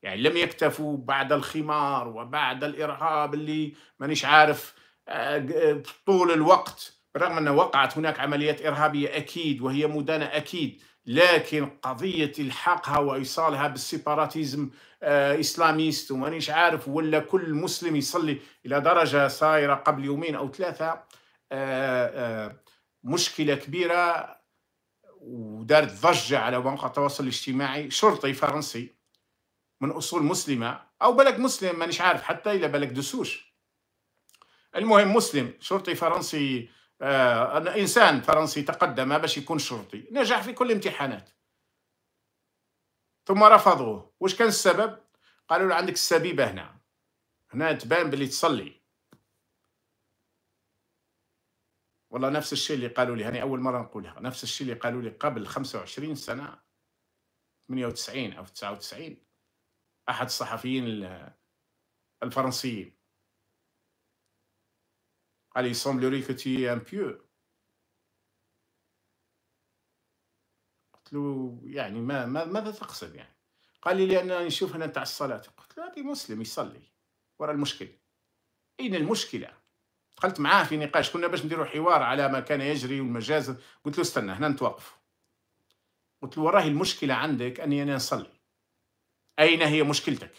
يعني لم يكتفوا بعد الخمار وبعد الإرهاب اللي مانيش عارف آه، آه، طول الوقت رغم أن وقعت هناك عمليات إرهابية أكيد وهي مدانة أكيد لكن قضية إلحاقها وإيصالها بالسيباراتيزم آه، إسلاميست ومانيش عارف ولا كل مسلم يصلي إلى درجة صايرة قبل يومين أو ثلاثة مشكلة كبيرة ودارت ضجة على مواقع التواصل الاجتماعي شرطي فرنسي من أصول مسلمة أو بلد مسلم مانيش عارف حتى إلى بلد دسوش المهم مسلم شرطي فرنسي آه إنسان فرنسي تقدم باش يكون شرطي نجح في كل الامتحانات ثم رفضوه واش كان السبب؟ قالوا له عندك السبيبة هنا هنا تبان باللي تصلي والله نفس الشيء اللي قالوا لي هني اول مره نقولها نفس الشيء اللي قالوا لي قبل 25 سنه 98 او 99 احد الصحفيين الفرنسيين قال لي لوري كو تي ان بيو قلت له يعني ما, ما ماذا تقصد يعني قال لي لان نشوف هنا تاع الصلاه قلت له هذه مسلم يصلي ورا المشكل اين المشكله دخلت معاه في نقاش كنا باش نديروا حوار على ما كان يجري والمجاز قلت له استنى هنا نتوقف قلت له وراهي المشكلة عندك أني أنا نصلي أين هي مشكلتك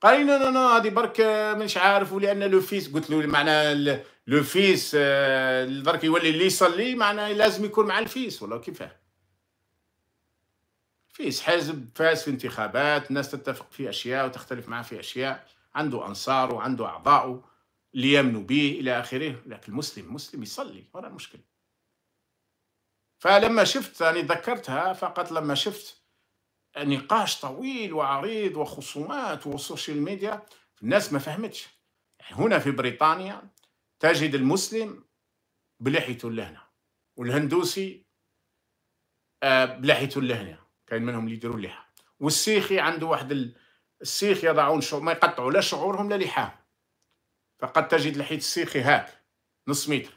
قال لي لا لا هذه برك مش عارف ولأن لو فيس قلت له معنى لو فيس آه، برك يولي اللي يصلي معنى لازم يكون مع الفيس ولا كيفاه فيس حزب فاز في انتخابات الناس تتفق في أشياء وتختلف معاه في أشياء عنده أنصاره عنده أعضاؤه اللي يمنوا به إلى آخره لكن المسلم مسلم يصلي ولا مشكلة فلما شفت أني يعني ذكرتها فقط لما شفت نقاش طويل وعريض وخصومات والسوشيال ميديا الناس ما فهمتش يعني هنا في بريطانيا تجد المسلم بلحيته اللهنة والهندوسي آه، بلحيته اللهنة كاين منهم اللي يديروا اللحى والسيخي عنده واحد السيخ يضعون شعور ما يقطعوا لا شعورهم لا لحاهم فقد تجد لحية السيخ هاك نص متر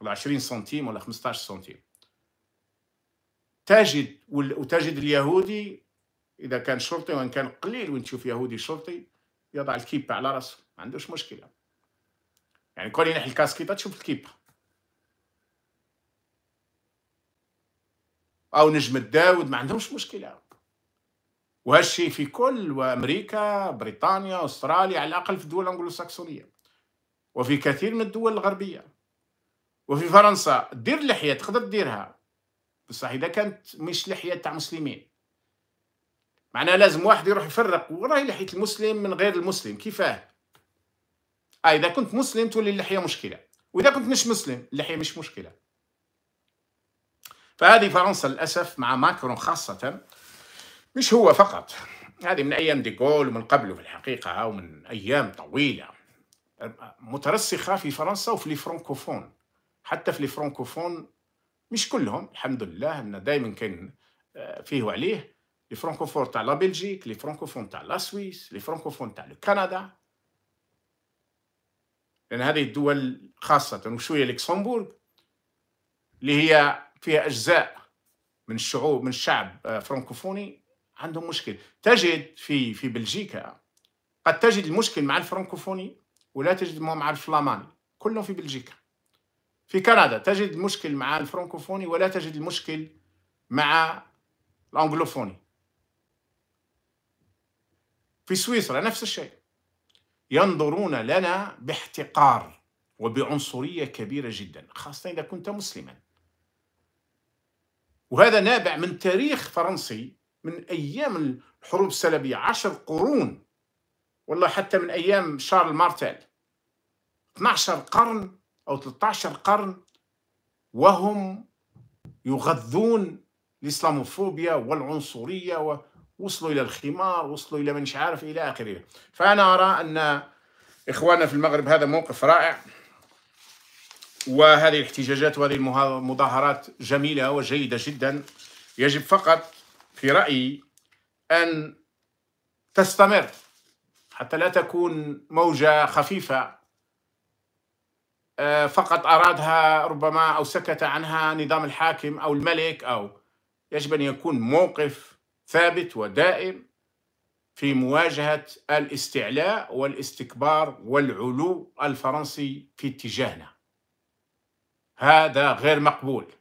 ولا 20 سنتيم ولا 15 سنتيم تجد وتجد اليهودي اذا كان شرطي وان كان قليل وين تشوف يهودي شرطي يضع الكيبه على راسه ما عندوش مشكله يعني كون ينحي الكاسكيطه تشوف الكيبه او نجم الداود ما عندهمش مشكله وهالشيء في كل وامريكا بريطانيا استراليا على الاقل في الدول الانجلو ساكسونيه وفي كثير من الدول الغربيه وفي فرنسا دير اللحيه تقدر ديرها بصح اذا كانت مش لحيه تاع مسلمين معناها لازم واحد يروح يفرق وراي لحيه المسلم من غير المسلم كيفاه آه اذا كنت مسلم تولي اللحيه مشكله واذا كنت مش مسلم اللحيه مش مشكله فهذه فرنسا للاسف مع ماكرون خاصه مش هو فقط هذه من أيام ديغول ومن قبله في الحقيقة ومن أيام طويلة مترسخة في فرنسا وفي الفرنكوفون حتى في الفرنكوفون مش كلهم الحمد لله أن دائما كان آه، فيه وعليه الفرنكوفون تاع لا بلجيك الفرنكوفون تاع لا سويس الفرنكوفون تاع كندا لأن هذه الدول خاصة وشوية لكسمبورغ اللي هي فيها أجزاء من الشعوب من الشعب آه، فرنكوفوني عندهم مشكل تجد في في بلجيكا قد تجد المشكل مع الفرنكوفوني ولا تجد مع الفلاماني كلهم في بلجيكا في كندا تجد المشكل مع الفرنكوفوني ولا تجد المشكل مع الانجلوفوني في سويسرا نفس الشيء ينظرون لنا باحتقار وبعنصريه كبيره جدا خاصه اذا كنت مسلما وهذا نابع من تاريخ فرنسي من أيام الحروب السلبية عشر قرون والله حتى من أيام شارل مارتل 12 قرن أو 13 قرن وهم يغذون الإسلاموفوبيا والعنصرية ووصلوا الى الخمار وصلوا الى مش عارف الى اخره فانا ارى ان اخواننا في المغرب هذا موقف رائع وهذه الاحتجاجات وهذه المظاهرات جميله وجيده جدا يجب فقط في رأيي أن تستمر حتى لا تكون موجة خفيفة آه، فقط أرادها ربما أو سكت عنها نظام الحاكم أو الملك أو يجب أن يكون موقف ثابت ودائم في مواجهة الاستعلاء والاستكبار والعلو الفرنسي في اتجاهنا هذا غير مقبول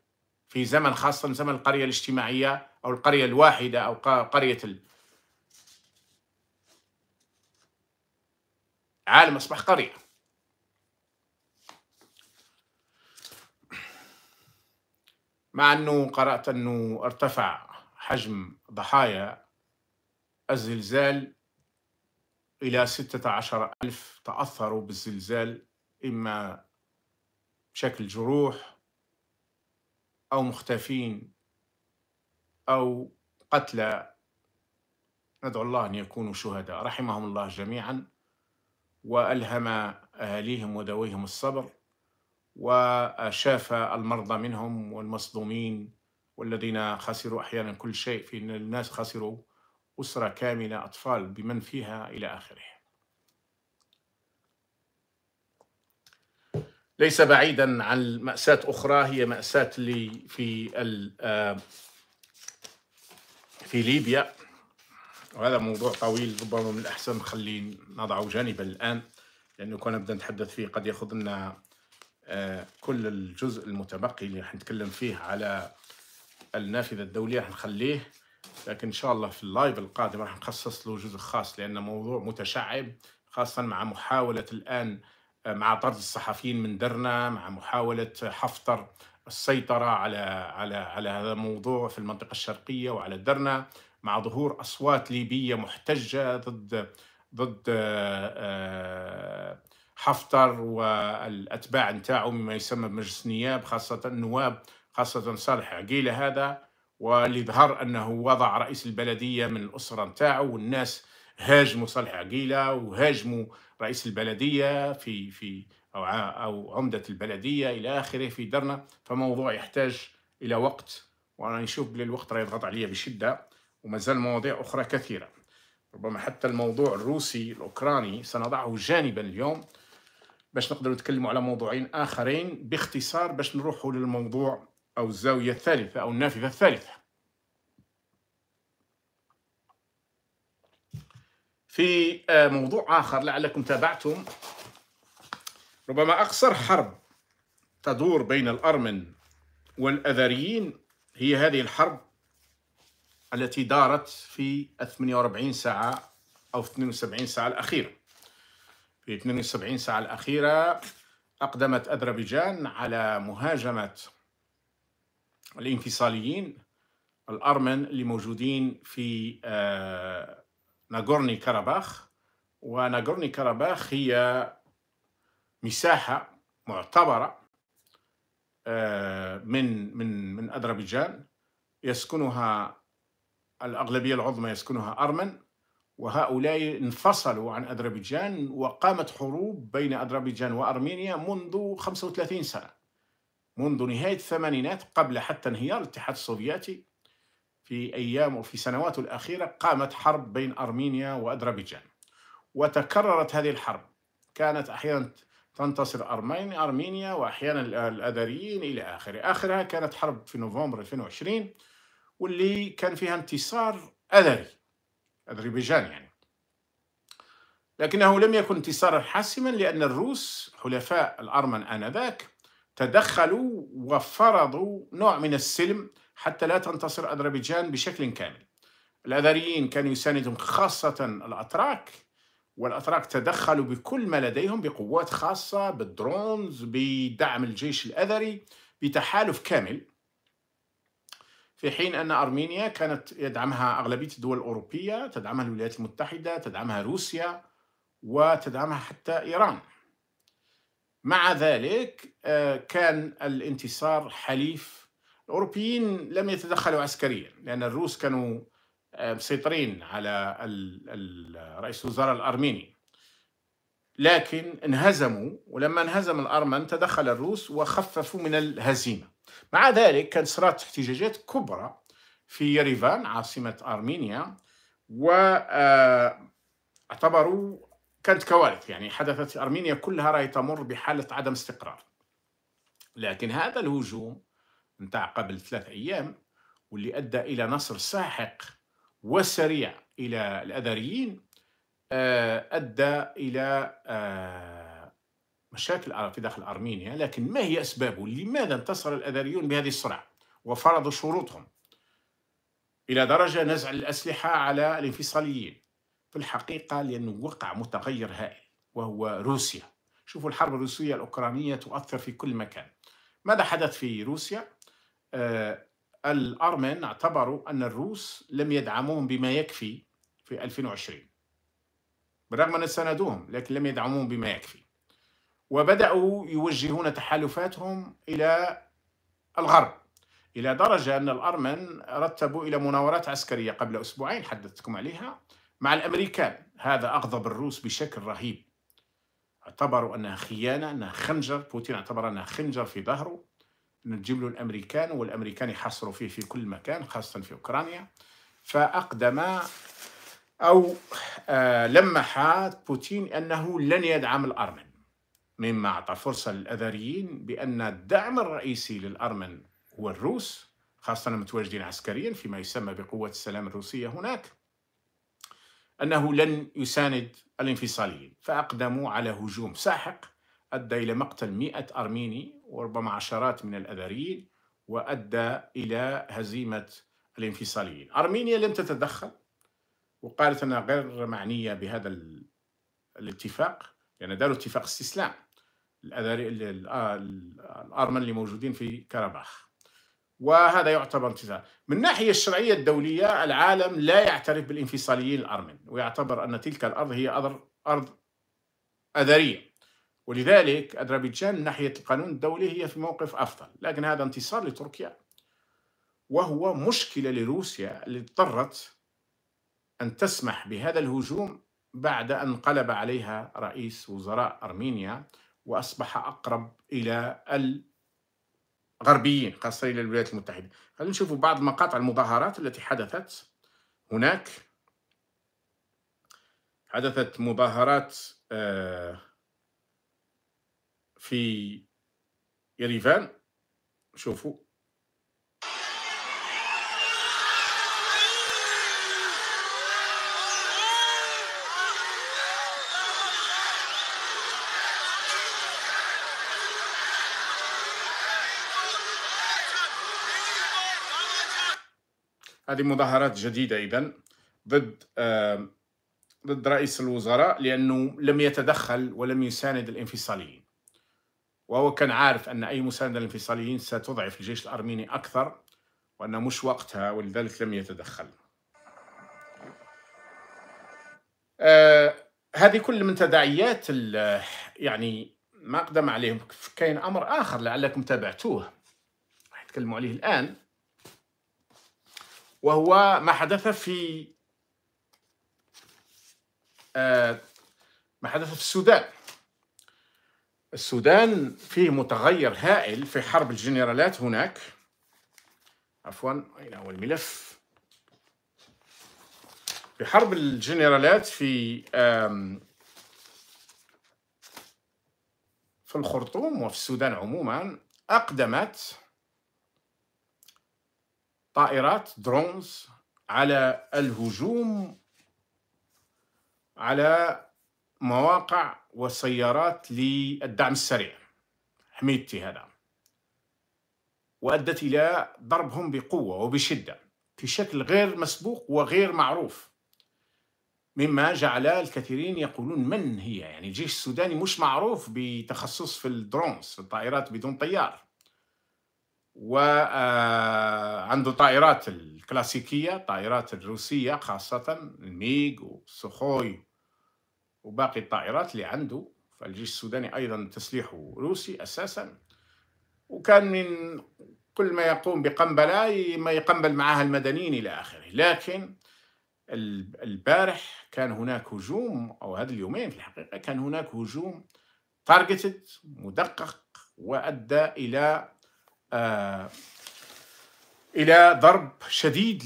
في زمن خاصة زمن القرية الاجتماعية أو القرية الواحدة أو قرية عالم أصبح قرية مع أنه قرأت أنه ارتفع حجم ضحايا الزلزال إلى ستة عشر ألف تأثروا بالزلزال إما بشكل جروح أو مختفين أو قتلى ندعو الله أن يكونوا شهداء رحمهم الله جميعا وألهم أهاليهم وذويهم الصبر وشاف المرضى منهم والمصدومين والذين خسروا أحيانا كل شيء في الناس خسروا أسرة كاملة أطفال بمن فيها إلى آخره ليس بعيدا عن مأساة أخرى هي مأساة لي في آه، في ليبيا وهذا موضوع طويل ربما من الأحسن نخلي نضعه جانبا الآن لأنه كنا نبدأ نتحدث فيه قد يأخذ لنا آه، كل الجزء المتبقي اللي راح نتكلم فيه على النافذة الدولية راح نخليه لكن إن شاء الله في اللايف القادم راح نخصص له جزء خاص لأن موضوع متشعب خاصة مع محاولة الآن مع طرد الصحفيين من درنا مع محاولة حفتر السيطرة على على على هذا الموضوع في المنطقة الشرقية وعلى درنا مع ظهور أصوات ليبية محتجة ضد ضد آه، آه، حفتر والأتباع نتاعه مما يسمى بمجلس النياب خاصة النواب خاصة صالح عقيلة هذا واللي ظهر أنه وضع رئيس البلدية من الأسرة نتاعه والناس هاجموا صالح عقيلة وهاجموا رئيس البلديه في في او او عمده البلديه الى اخره في درنا فموضوع يحتاج الى وقت وانا نشوف الوقت راه يضغط عليا بشده ومازال مواضيع اخرى كثيره ربما حتى الموضوع الروسي الاوكراني سنضعه جانبا اليوم باش نقدروا نتكلموا على موضوعين اخرين باختصار باش نروحوا للموضوع او الزاويه الثالثه او النافذه الثالثه في آه، موضوع آخر لعلكم تابعتم ربما أقصر حرب تدور بين الأرمن والأذريين هي هذه الحرب التي دارت في 48 ساعة أو 72 ساعة الأخيرة في 72 ساعة الأخيرة أقدمت أذربيجان على مهاجمة الانفصاليين الأرمن اللي موجودين في آه ناغورني كاراباخ وناغورني كاراباخ هي مساحة معتبرة آه، من من من أذربيجان يسكنها الأغلبية العظمى يسكنها أرمن وهؤلاء انفصلوا عن أذربيجان وقامت حروب بين أذربيجان وأرمينيا منذ 35 سنة منذ نهاية الثمانينات قبل حتى انهيار الاتحاد السوفيتي في أيام وفي سنواته الأخيرة قامت حرب بين أرمينيا وأذربيجان وتكررت هذه الحرب كانت أحيانا تنتصر أرمينيا, أرمينيا وأحيانا الأذريين إلى آخره آخرها كانت حرب في نوفمبر 2020 واللي كان فيها انتصار أذري أذربيجان يعني لكنه لم يكن انتصارا حاسما لأن الروس حلفاء الأرمن آنذاك تدخلوا وفرضوا نوع من السلم حتى لا تنتصر أذربيجان بشكل كامل الأذريين كانوا يساندهم خاصة الأتراك والأتراك تدخلوا بكل ما لديهم بقوات خاصة بالدرونز بدعم الجيش الأذري بتحالف كامل في حين أن أرمينيا كانت يدعمها أغلبية الدول الأوروبية تدعمها الولايات المتحدة تدعمها روسيا وتدعمها حتى إيران مع ذلك آه، كان الانتصار حليف الأوروبيين لم يتدخلوا عسكريا لأن الروس كانوا آه، مسيطرين على رئيس الوزراء الأرميني لكن انهزموا ولما انهزم الأرمن تدخل الروس وخففوا من الهزيمة مع ذلك كانت صارت احتجاجات كبرى في يريفان عاصمة أرمينيا واعتبروا آه، كانت كوارث يعني حدثت أرمينيا كلها راهي تمر بحالة عدم استقرار لكن هذا الهجوم نتاع قبل ثلاث أيام واللي أدى إلى نصر ساحق وسريع إلى الأذريين آه، أدى إلى آه، مشاكل في داخل أرمينيا لكن ما هي أسبابه؟ لماذا انتصر الأذريون بهذه السرعة وفرضوا شروطهم؟ إلى درجة نزع الأسلحة على الانفصاليين في الحقيقة لأنه وقع متغير هائل وهو روسيا شوفوا الحرب الروسية الأوكرانية تؤثر في كل مكان ماذا حدث في روسيا؟ آه، الأرمن اعتبروا أن الروس لم يدعموهم بما يكفي في 2020 بالرغم أن ساندوهم لكن لم يدعموهم بما يكفي وبدأوا يوجهون تحالفاتهم إلى الغرب إلى درجة أن الأرمن رتبوا إلى مناورات عسكرية قبل أسبوعين حدثتكم عليها مع الأمريكان هذا أغضب الروس بشكل رهيب اعتبروا أنها خيانة أنها خنجر بوتين اعتبر أنها خنجر في ظهره نجيب له الامريكان والامريكان يحصروا فيه في كل مكان خاصه في اوكرانيا فاقدم او آه، لمح بوتين انه لن يدعم الارمن مما اعطى فرصه للاذريين بان الدعم الرئيسي للارمن هو الروس خاصه المتواجدين عسكريا فيما يسمى بقوه السلام الروسيه هناك انه لن يساند الانفصاليين فاقدموا على هجوم ساحق ادى الى مقتل 100 ارميني وربما عشرات من الأذريين وأدى إلى هزيمة الانفصاليين أرمينيا لم تتدخل وقالت أنها غير معنية بهذا الاتفاق لأن يعني داروا اتفاق استسلام الأرمن اللي موجودين في كرباخ وهذا يعتبر انتصار من الناحية الشرعية الدولية العالم لا يعترف بالانفصاليين الأرمن ويعتبر أن تلك الأرض هي أرض أرض أذرية ولذلك أذربيجان من ناحية القانون الدولي هي في موقف أفضل لكن هذا انتصار لتركيا وهو مشكلة لروسيا اللي اضطرت أن تسمح بهذا الهجوم بعد أن قلب عليها رئيس وزراء أرمينيا وأصبح أقرب إلى الغربيين خاصة إلى الولايات المتحدة خلينا نشوف بعض مقاطع المظاهرات التي حدثت هناك حدثت مظاهرات آه في يريفان شوفوا هذه مظاهرات جديدة إذا ضد ضد رئيس الوزراء لأنه لم يتدخل ولم يساند الانفصاليين وهو كان عارف أن أي مساندة للانفصاليين ستضعف الجيش الأرميني أكثر وأن مش وقتها ولذلك لم يتدخل آه هذه كل من تداعيات يعني ما أقدم عليهم كاين أمر آخر لعلكم تابعتوه راح نتكلموا عليه الآن وهو ما حدث في آه ما حدث في السودان السودان فيه متغير هائل في حرب الجنرالات هناك عفوا أين هو الملف في حرب الجنرالات في في الخرطوم وفي السودان عموما أقدمت طائرات درونز على الهجوم على مواقع وسيارات للدعم السريع حميدتي هذا وأدت إلى ضربهم بقوة وبشدة في شكل غير مسبوق وغير معروف مما جعل الكثيرين يقولون من هي يعني الجيش السوداني مش معروف بتخصص في الدرونز في الطائرات بدون طيار وعنده آه، طائرات الكلاسيكية طائرات الروسية خاصة الميغ وسخوي وباقي الطائرات اللي عنده فالجيش السوداني أيضا تسليحه روسي أساسا وكان من كل ما يقوم بقنبلة ما يقنبل معها المدنيين إلى آخره لكن البارح كان هناك هجوم أو هذا اليومين في الحقيقة كان هناك هجوم تارجتد مدقق وأدى إلى آه إلى ضرب شديد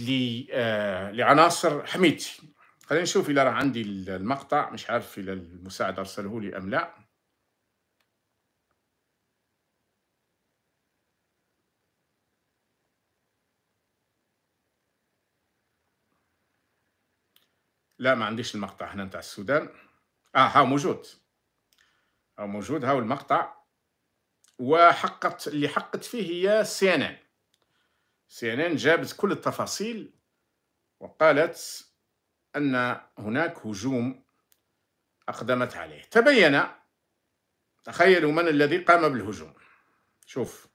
آه، لعناصر حميدتي خلينا نشوف الى راه عندي المقطع مش عارف الى المساعد أرسله لي أم لا لا ما عنديش المقطع هنا نتاع السودان اه ها موجود ها موجود هاو المقطع وحقت اللي حقت فيه هي سي ان ان سي ان ان جابت كل التفاصيل وقالت أن هناك هجوم أقدمت عليه تبين تخيلوا من الذي قام بالهجوم شوف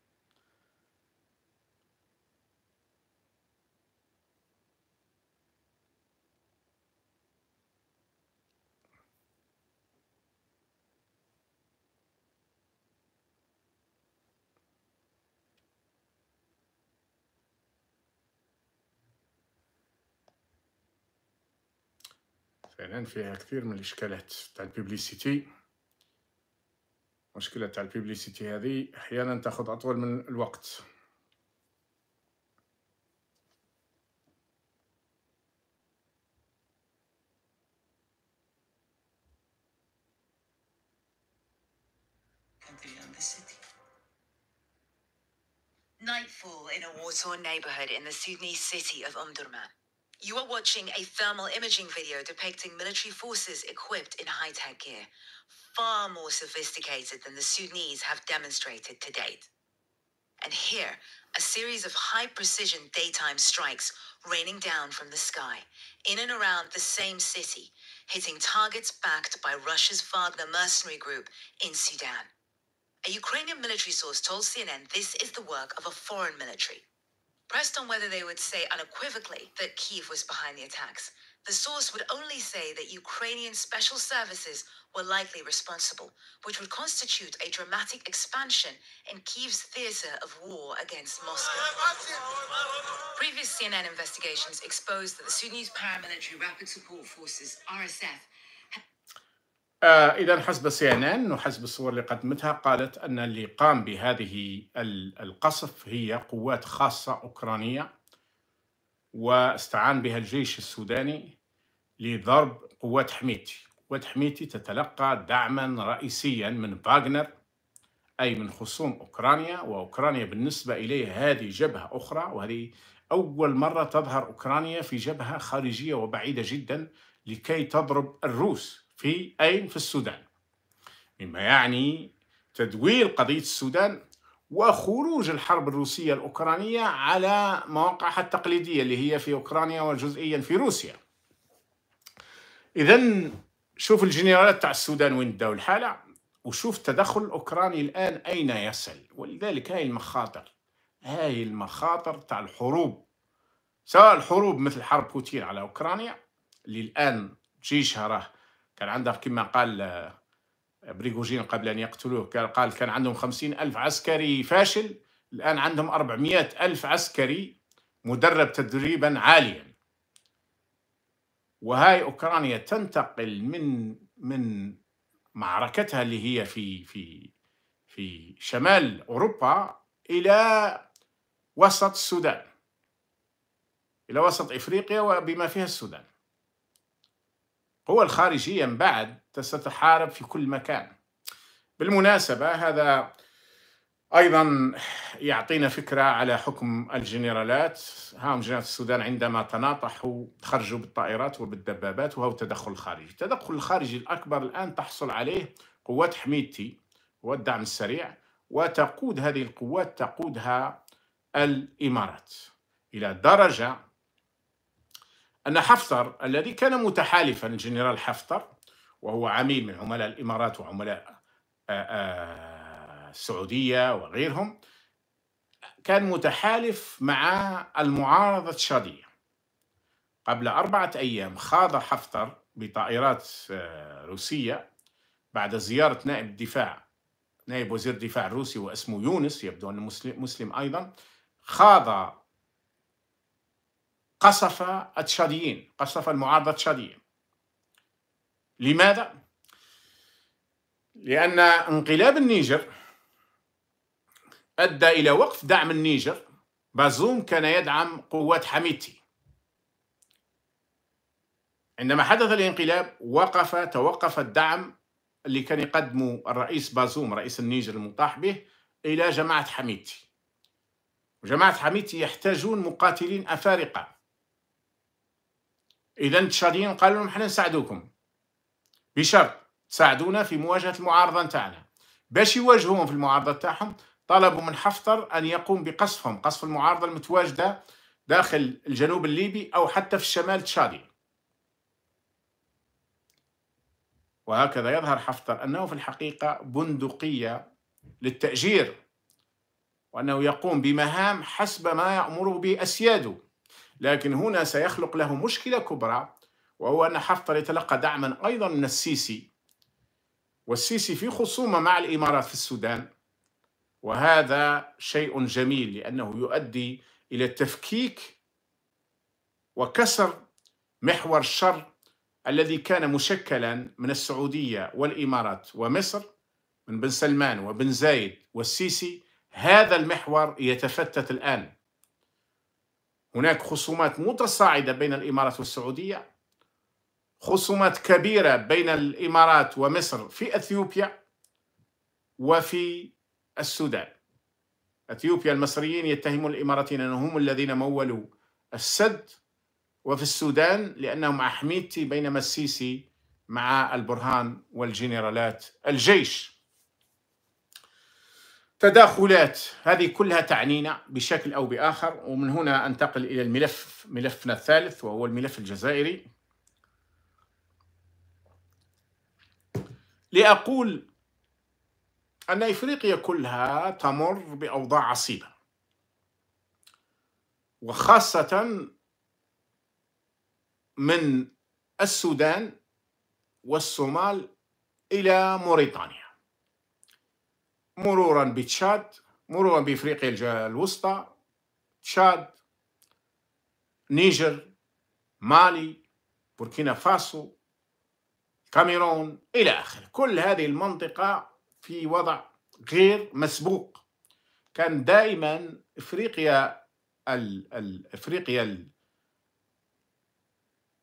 الإعلان فيها كثير من الإشكالات تاع البيبليسيتي مشكلة تاع البيبليسيتي هذه أحيانا تاخذ أطول من الوقت Nightfall in a war-torn neighborhood in the Sudanese city of Omdurman. You are watching a thermal imaging video depicting military forces equipped in high tech gear, far more sophisticated than the Sudanese have demonstrated to date. And here, a series of high precision daytime strikes raining down from the sky in and around the same city, hitting targets backed by Russia's Wagner mercenary group in Sudan. A Ukrainian military source told CNN this is the work of a foreign military. Pressed on whether they would say unequivocally that Kiev was behind the attacks. The source would only say that Ukrainian special services were likely responsible, which would constitute a dramatic expansion in Kiev's theater of war against Moscow. Previous CNN investigations exposed that the Sudanese paramilitary rapid support forces, RSF, آه، إذا حسب سي إن إن وحسب الصور اللي قدمتها قالت أن اللي قام بهذه القصف هي قوات خاصة أوكرانية واستعان بها الجيش السوداني لضرب قوات حميتي قوات حميتي تتلقى دعما رئيسيا من فاغنر أي من خصوم أوكرانيا وأوكرانيا بالنسبة إليه هذه جبهة أخرى وهذه أول مرة تظهر أوكرانيا في جبهة خارجية وبعيدة جدا لكي تضرب الروس في أين؟ في السودان مما يعني تدوير قضية السودان وخروج الحرب الروسية الأوكرانية على مواقعها التقليدية اللي هي في أوكرانيا وجزئيا في روسيا إذا شوف الجنرالات تاع السودان وين داو الحالة وشوف التدخل الأوكراني الآن أين يصل ولذلك هاي المخاطر هاي المخاطر تاع الحروب سواء الحروب مثل حرب بوتين على أوكرانيا اللي الآن جيشها راه كان عنده كما قال آه، بريغوجين قبل أن يقتلوه كان قال كان عندهم خمسين ألف عسكري فاشل الآن عندهم أربعمائة ألف عسكري مدرب تدريبا عاليا وهاي أوكرانيا تنتقل من من معركتها اللي هي في في في شمال أوروبا إلى وسط السودان إلى وسط إفريقيا وبما فيها السودان القوى الخارجية من بعد ستتحارب في كل مكان بالمناسبة هذا أيضا يعطينا فكرة على حكم الجنرالات هاهم جنرالات السودان عندما تناطحوا خرجوا بالطائرات وبالدبابات وهو التدخل الخارجي التدخل الخارجي الأكبر الآن تحصل عليه قوات حميدتي والدعم السريع وتقود هذه القوات تقودها الإمارات إلى درجة أن حفتر الذي كان متحالفا الجنرال حفتر وهو عميل من عملاء الإمارات وعملاء آه، آه، السعودية وغيرهم كان متحالف مع المعارضة الشادية قبل أربعة أيام خاض حفتر بطائرات آه، روسية بعد زيارة نائب الدفاع نائب وزير الدفاع الروسي واسمه يونس يبدو أنه مسلم أيضا خاض قصف التشاديين قصف المعارضة التشادية لماذا؟ لأن انقلاب النيجر أدى إلى وقف دعم النيجر بازوم كان يدعم قوات حميتي عندما حدث الانقلاب وقف توقف الدعم اللي كان يقدمه الرئيس بازوم رئيس النيجر المطاح به إلى جماعة حميتي وجماعة حميتي يحتاجون مقاتلين أفارقة اذا التشاديين قالوا لهم احنا نساعدوكم بشرط ساعدونا في مواجهه المعارضه نتاعنا باش يواجهوهم في المعارضه تاعهم طلبوا من حفتر ان يقوم بقصفهم قصف المعارضه المتواجده داخل الجنوب الليبي او حتى في الشمال تشادي وهكذا يظهر حفتر انه في الحقيقه بندقيه للتاجير وانه يقوم بمهام حسب ما يامره به اسياده لكن هنا سيخلق له مشكلة كبرى وهو أن حفتر يتلقى دعما أيضا من السيسي والسيسي في خصومة مع الإمارات في السودان وهذا شيء جميل لأنه يؤدي إلى التفكيك وكسر محور الشر الذي كان مشكلا من السعودية والإمارات ومصر من بن سلمان وبن زايد والسيسي هذا المحور يتفتت الآن هناك خصومات متصاعدة بين الإمارات والسعودية خصومات كبيرة بين الإمارات ومصر في أثيوبيا وفي السودان أثيوبيا المصريين يتهمون الإماراتيين أنهم الذين مولوا السد وفي السودان لأنهم أحميتي بينما السيسي مع البرهان والجنرالات الجيش تداخلات هذه كلها تعنينا بشكل أو بآخر ومن هنا أنتقل إلى الملف ملفنا الثالث وهو الملف الجزائري لأقول أن إفريقيا كلها تمر بأوضاع عصيبة وخاصة من السودان والصومال إلى موريتانيا مرورا بتشاد مرورا بافريقيا الوسطى تشاد نيجر مالي بوركينا فاسو كاميرون الى اخره كل هذه المنطقه في وضع غير مسبوق كان دائما افريقيا افريقيا ال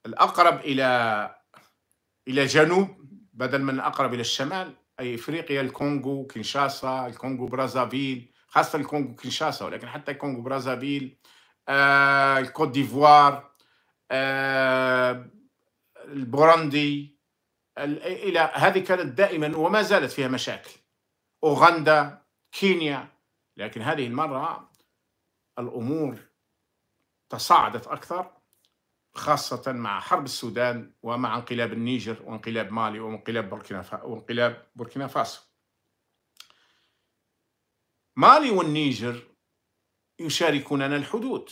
الاقرب الى الى جنوب بدل من اقرب الى الشمال أي افريقيا الكونغو كينشاسا الكونغو برازافيل خاصه الكونغو كينشاسا ولكن حتى الكونغو برازافيل آه الكوت ديفوار آه البوروندي الى هذه كانت دائما وما زالت فيها مشاكل اوغندا كينيا لكن هذه المره الامور تصاعدت اكثر خاصة مع حرب السودان ومع انقلاب النيجر وانقلاب مالي وانقلاب بوركينا وانقلاب بوركينا فاسو مالي والنيجر يشاركوننا الحدود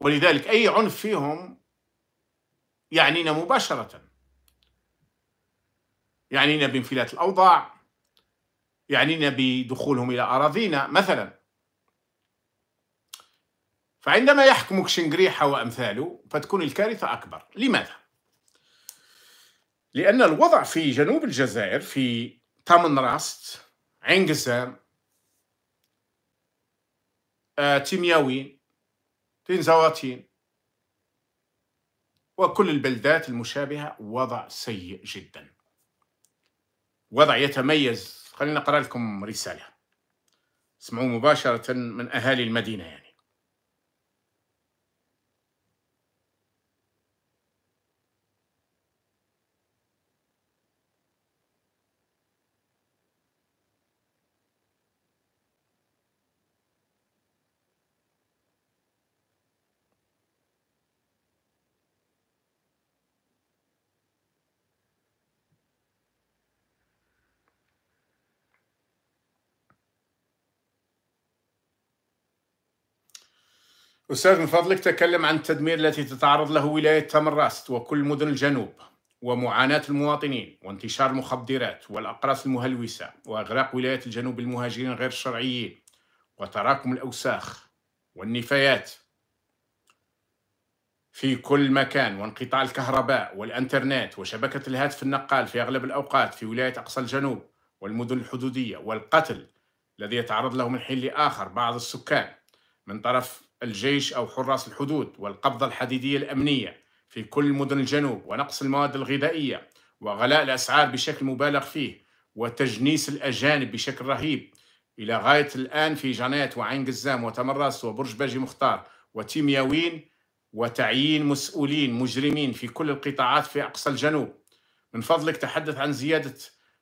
ولذلك أي عنف فيهم يعنينا مباشرة يعنينا بانفلات الأوضاع يعنينا بدخولهم إلى أراضينا مثلا فعندما يحكمك شنقريحة وأمثاله فتكون الكارثة أكبر لماذا؟ لأن الوضع في جنوب الجزائر في تامن راست عين آه، تيمياوين تنزواتين وكل البلدات المشابهة وضع سيء جدا وضع يتميز خلينا نقرأ لكم رسالة اسمعوا مباشرة من أهالي المدينة يعني. أستاذ من فضلك تكلم عن التدمير التي تتعرض له ولاية تمراست وكل مدن الجنوب ومعاناة المواطنين وانتشار المخدرات والأقراص المهلوسة وإغراق ولاية الجنوب المهاجرين غير الشرعيين وتراكم الأوساخ والنفايات في كل مكان وانقطاع الكهرباء والانترنت وشبكة الهاتف النقال في أغلب الأوقات في ولاية أقصى الجنوب والمدن الحدودية والقتل الذي يتعرض له من حين لآخر بعض السكان من طرف الجيش أو حراس الحدود والقبضة الحديدية الأمنية في كل مدن الجنوب ونقص المواد الغذائية وغلاء الأسعار بشكل مبالغ فيه وتجنيس الأجانب بشكل رهيب إلى غاية الآن في جنات وعين قزام وتمرس وبرج باجي مختار وتيمياوين وتعيين مسؤولين مجرمين في كل القطاعات في أقصى الجنوب من فضلك تحدث عن زيادة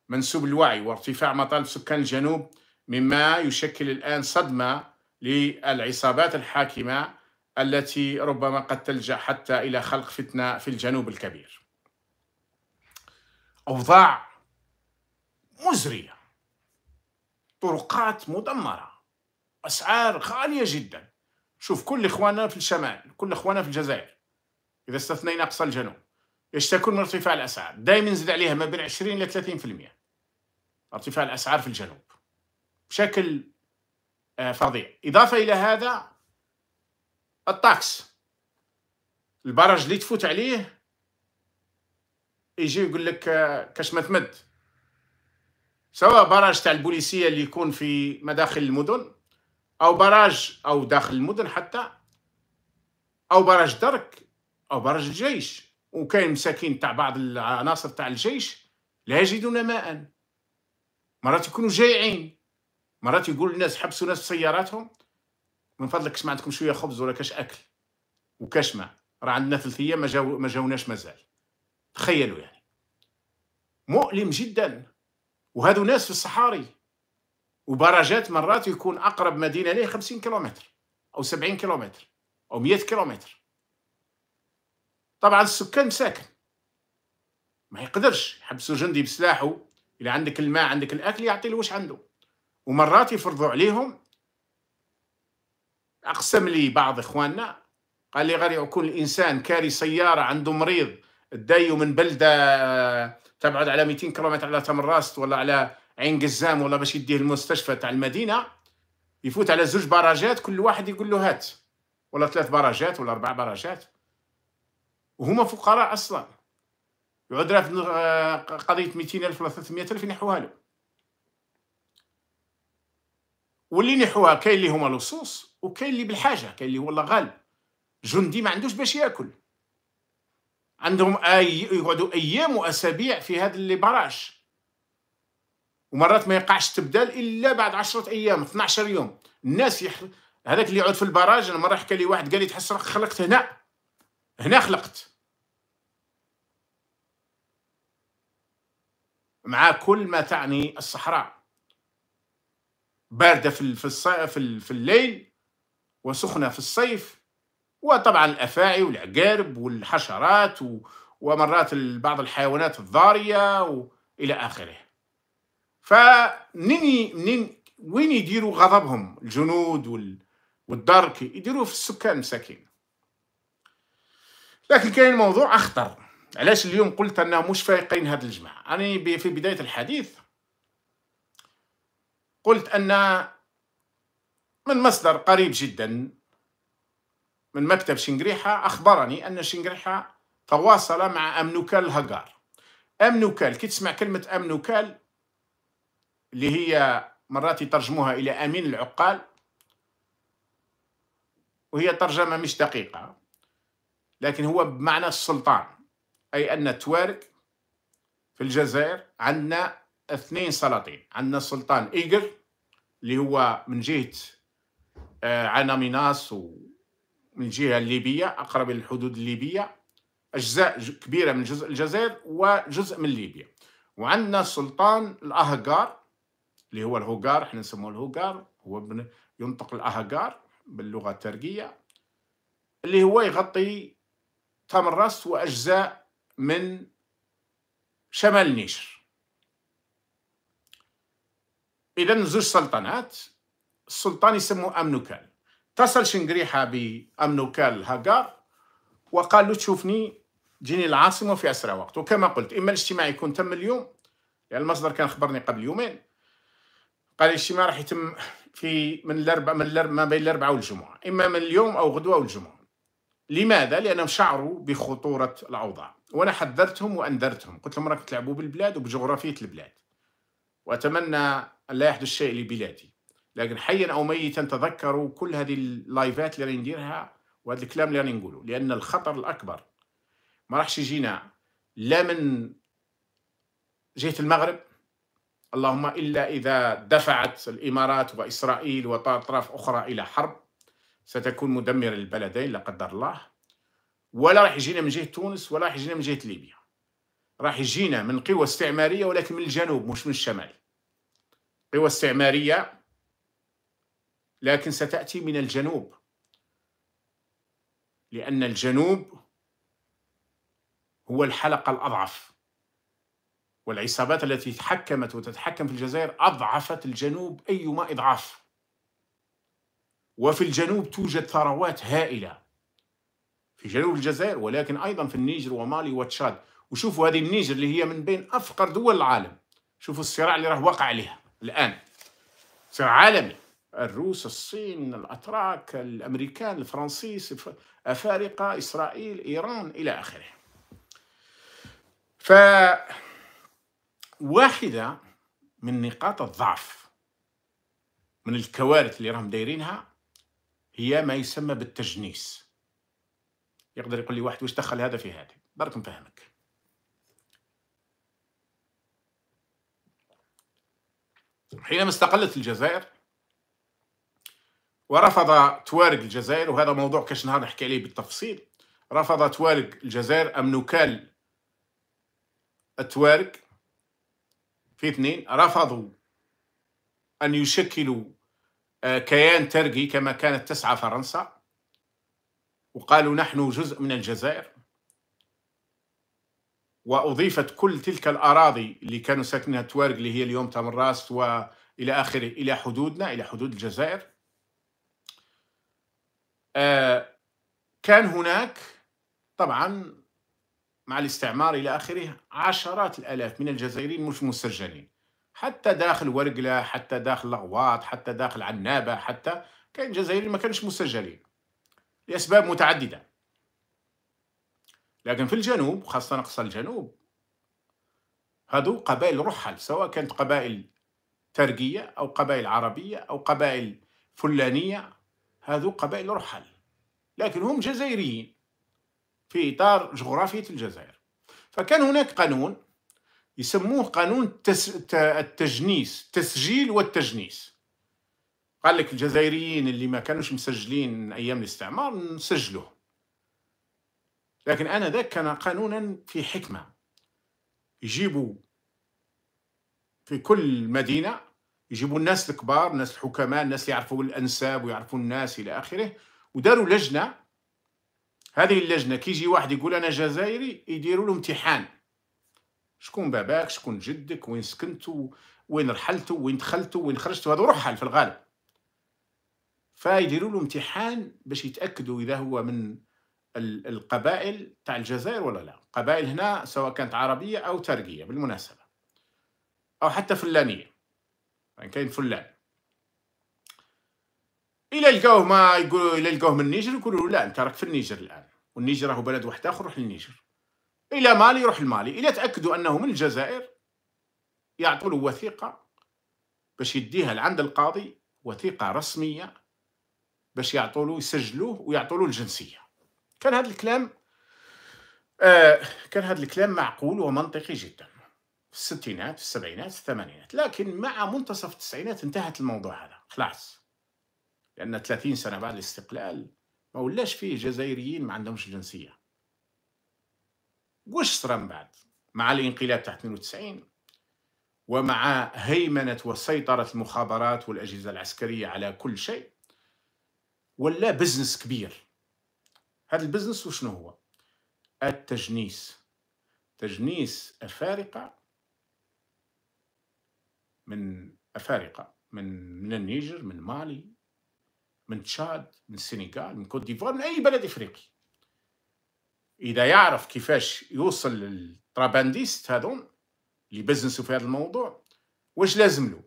منسوب الوعي وارتفاع مطالب سكان الجنوب مما يشكل الآن صدمة للعصابات الحاكمه التي ربما قد تلجا حتى الى خلق فتنه في الجنوب الكبير. اوضاع مزريه طرقات مدمره اسعار غاليه جدا شوف كل اخواننا في الشمال كل اخواننا في الجزائر اذا استثنينا اقصى الجنوب يشتكون من ارتفاع الاسعار دائما نزيد عليها ما بين 20 الى 30% ارتفاع الاسعار في الجنوب بشكل آه، فظيع إضافة إلى هذا الطاكس البرج اللي تفوت عليه يجي يقول لك آه، كاش ما تمد سواء براج تاع البوليسيه اللي يكون في مداخل المدن او براج او داخل المدن حتى او براج درك او براج الجيش وكاين مساكين تاع بعض العناصر تاع الجيش لا يجدون ماء مرات يكونوا جائعين مرات يقول الناس حبسوا ناس في سياراتهم من فضلك اسمع عندكم شويه خبز ولا كاش اكل وكاش ماء راه عندنا ثلاث ايام ما جاو ما جاوناش مازال تخيلوا يعني مؤلم جدا وهذو ناس في الصحاري وبراجات مرات يكون اقرب مدينه ليه 50 كيلومتر او 70 كيلومتر او 100 كيلومتر طبعا السكان مساكن ما يقدرش يحبسوا جندي بسلاحه الا عندك الماء عندك الاكل يعطي له واش عنده ومرات يفرضوا عليهم اقسم لي بعض اخواننا قال لي غير يكون الانسان كاري سياره عنده مريض دايو من بلده آه، تبعد على 200 كيلومتر على تمراست ولا على عين قزام ولا باش يديه المستشفى تاع المدينه يفوت على زوج باراجات كل واحد يقول له هات ولا ثلاث باراجات ولا اربع باراجات وهما فقراء اصلا يعود راه آه، قضيه ألف ولا ألف ينحوها له واللي نحوها كاين اللي هما لصوص وكاين اللي بالحاجه كاين اللي هو غالب جندي ما عندوش باش ياكل عندهم أي... يقعدوا ايام واسابيع في هذا اللي براش ومرات ما يقعش تبدال الا بعد عشرة ايام 12 يوم الناس يح... هذاك اللي يعود في البراج انا مره حكى لي واحد قال لي تحس راك خلقت هنا هنا خلقت مع كل ما تعني الصحراء بارده في في في الليل وسخنه في الصيف وطبعا الافاعي والعقارب والحشرات ومرات بعض الحيوانات الضاريه والى اخره فمنين منين وين يديروا غضبهم الجنود والدرك يديروا في السكان المساكين لكن كاين موضوع اخطر علاش اليوم قلت انهم مش فايقين هاد الجماعه انا يعني في بدايه الحديث قلت أن من مصدر قريب جدا من مكتب شنقريحة أخبرني أن شنقريحة تواصل مع أمنوكال الهجار أمنوكال كي تسمع كلمة أمنوكال اللي هي مرات يترجموها إلى أمين العقال وهي ترجمة مش دقيقة لكن هو بمعنى السلطان أي أن توارك في الجزائر عندنا اثنين سلاطين عندنا السلطان إيجر اللي هو من جهه آه، عنا ميناس ومن جهه الليبيه اقرب الحدود الليبيه اجزاء كبيره من جزء الجزائر وجزء من ليبيا وعندنا السلطان الاهجار اللي هو الهوجار احنا نسموه الهوجار هو ينطق الاهجار باللغه التركيه اللي هو يغطي تمرس واجزاء من شمال نيشر اذا زوج سلطنات السلطان يسموه امنوكال اتصل شنقريحه بامنوكال هاجار وقال له تشوفني جيني العاصمه في اسرع وقت وكما قلت اما الاجتماع يكون تم اليوم يعني المصدر كان خبرني قبل يومين قال الاجتماع راح يتم في من الاربعاء من الاربعاء ما بين الاربعاء والجمعه اما من اليوم او غدوه او الجمعه لماذا؟ لانهم شعروا بخطوره الاوضاع وانا حذرتهم وانذرتهم قلت لهم راكم تلعبوا بالبلاد وبجغرافيه البلاد وأتمنى أن لا يحدث شيء لبلادي لكن حيا أو ميتا تذكروا كل هذه اللايفات اللي نديرها وهذا الكلام اللي نقوله لأن الخطر الأكبر ما راحش يجينا لا من جهة المغرب اللهم إلا إذا دفعت الإمارات وإسرائيل وأطراف أخرى إلى حرب ستكون مدمرة للبلدين لا قدر الله ولا راح يجينا من جهة تونس ولا راح يجينا من جهة ليبيا راح يجينا من قوى استعمارية ولكن من الجنوب مش من الشمال قوى استعمارية لكن ستأتي من الجنوب لأن الجنوب هو الحلقة الأضعف والعصابات التي تحكمت وتتحكم في الجزائر أضعفت الجنوب أيما إضعاف وفي الجنوب توجد ثروات هائلة في جنوب الجزائر ولكن أيضا في النيجر ومالي وتشاد وشوفوا هذه النيجر اللي هي من بين افقر دول العالم شوفوا الصراع اللي راه واقع عليها الان صراع عالمي الروس الصين الاتراك الامريكان الفرنسيس افارقه اسرائيل ايران الى اخره ف واحده من نقاط الضعف من الكوارث اللي راهم دايرينها هي ما يسمى بالتجنيس يقدر يقول لي واحد واش دخل هذا في هذا برك نفهمك حينما استقلت الجزائر ورفض توارق الجزائر وهذا موضوع كاش نهار نحكي عليه بالتفصيل رفض توارق الجزائر أم نكال التوارق في اثنين رفضوا أن يشكلوا آه، كيان ترقي كما كانت تسعى فرنسا وقالوا نحن جزء من الجزائر واضيفت كل تلك الاراضي اللي كانوا ساكنها توارق اللي هي اليوم تمراست والى اخره الى حدودنا الى حدود الجزائر آه، كان هناك طبعا مع الاستعمار الى اخره عشرات الالاف من الجزائريين مش مسجلين حتى داخل ورقله حتى داخل لغواط حتى داخل عنابه حتى كان جزائريين ما كانش مسجلين لاسباب متعدده لكن في الجنوب خاصة أقصى الجنوب هذو قبائل رحل سواء كانت قبائل ترقية أو قبائل عربية أو قبائل فلانية هذو قبائل رحل لكن هم جزائريين في إطار جغرافية الجزائر فكان هناك قانون يسموه قانون التجنيس تسجيل والتجنيس قال لك الجزائريين اللي ما كانوش مسجلين ايام الاستعمار نسجلوهم لكن أنا ذاك كان قانونا في حكمة يجيبوا في كل مدينة يجيبوا الناس الكبار الناس الحكماء الناس اللي يعرفوا الأنساب ويعرفوا الناس إلى آخره وداروا لجنة هذه اللجنة كي يجي واحد يقول أنا جزائري يديروا له امتحان شكون باباك شكون جدك وين سكنتوا وين رحلتوا وين دخلتوا وين خرجتوا هذا روح في الغالب فيديروا له امتحان باش يتاكدوا اذا هو من القبائل تاع الجزائر ولا لا قبائل هنا سواء كانت عربية أو ترقية بالمناسبة أو حتى فلانية يعني كاين فلان إلا لقاوه ما يقولوا إلا لقاوه من النيجر يقولوا لا أنت راك في النيجر الآن والنيجر راهو بلد واحد آخر روح للنيجر إلى مالي يروح المالي إلى تأكدوا أنه من الجزائر يعطوا له وثيقة باش يديها لعند القاضي وثيقة رسمية باش يعطوا له يسجلوه ويعطوا له الجنسية كان هذا الكلام آه كان هذا الكلام معقول ومنطقي جدا في الستينات في السبعينات في الثمانينات لكن مع منتصف التسعينات انتهت الموضوع هذا خلاص لأن 30 سنة بعد الاستقلال ما ولاش فيه جزائريين ما عندهمش جنسية وش صرا من بعد مع الانقلاب تاع 92 ومع هيمنة وسيطرة المخابرات والأجهزة العسكرية على كل شيء ولا بزنس كبير هذا البزنس وشنو هو التجنيس تجنيس أفارقة من أفارقة من من النيجر من مالي من تشاد من السنغال من كوت ديفوار من أي بلد إفريقي إذا يعرف كيفاش يوصل للترابانديست هذون اللي بزنسوا في هذا الموضوع واش لازم له؟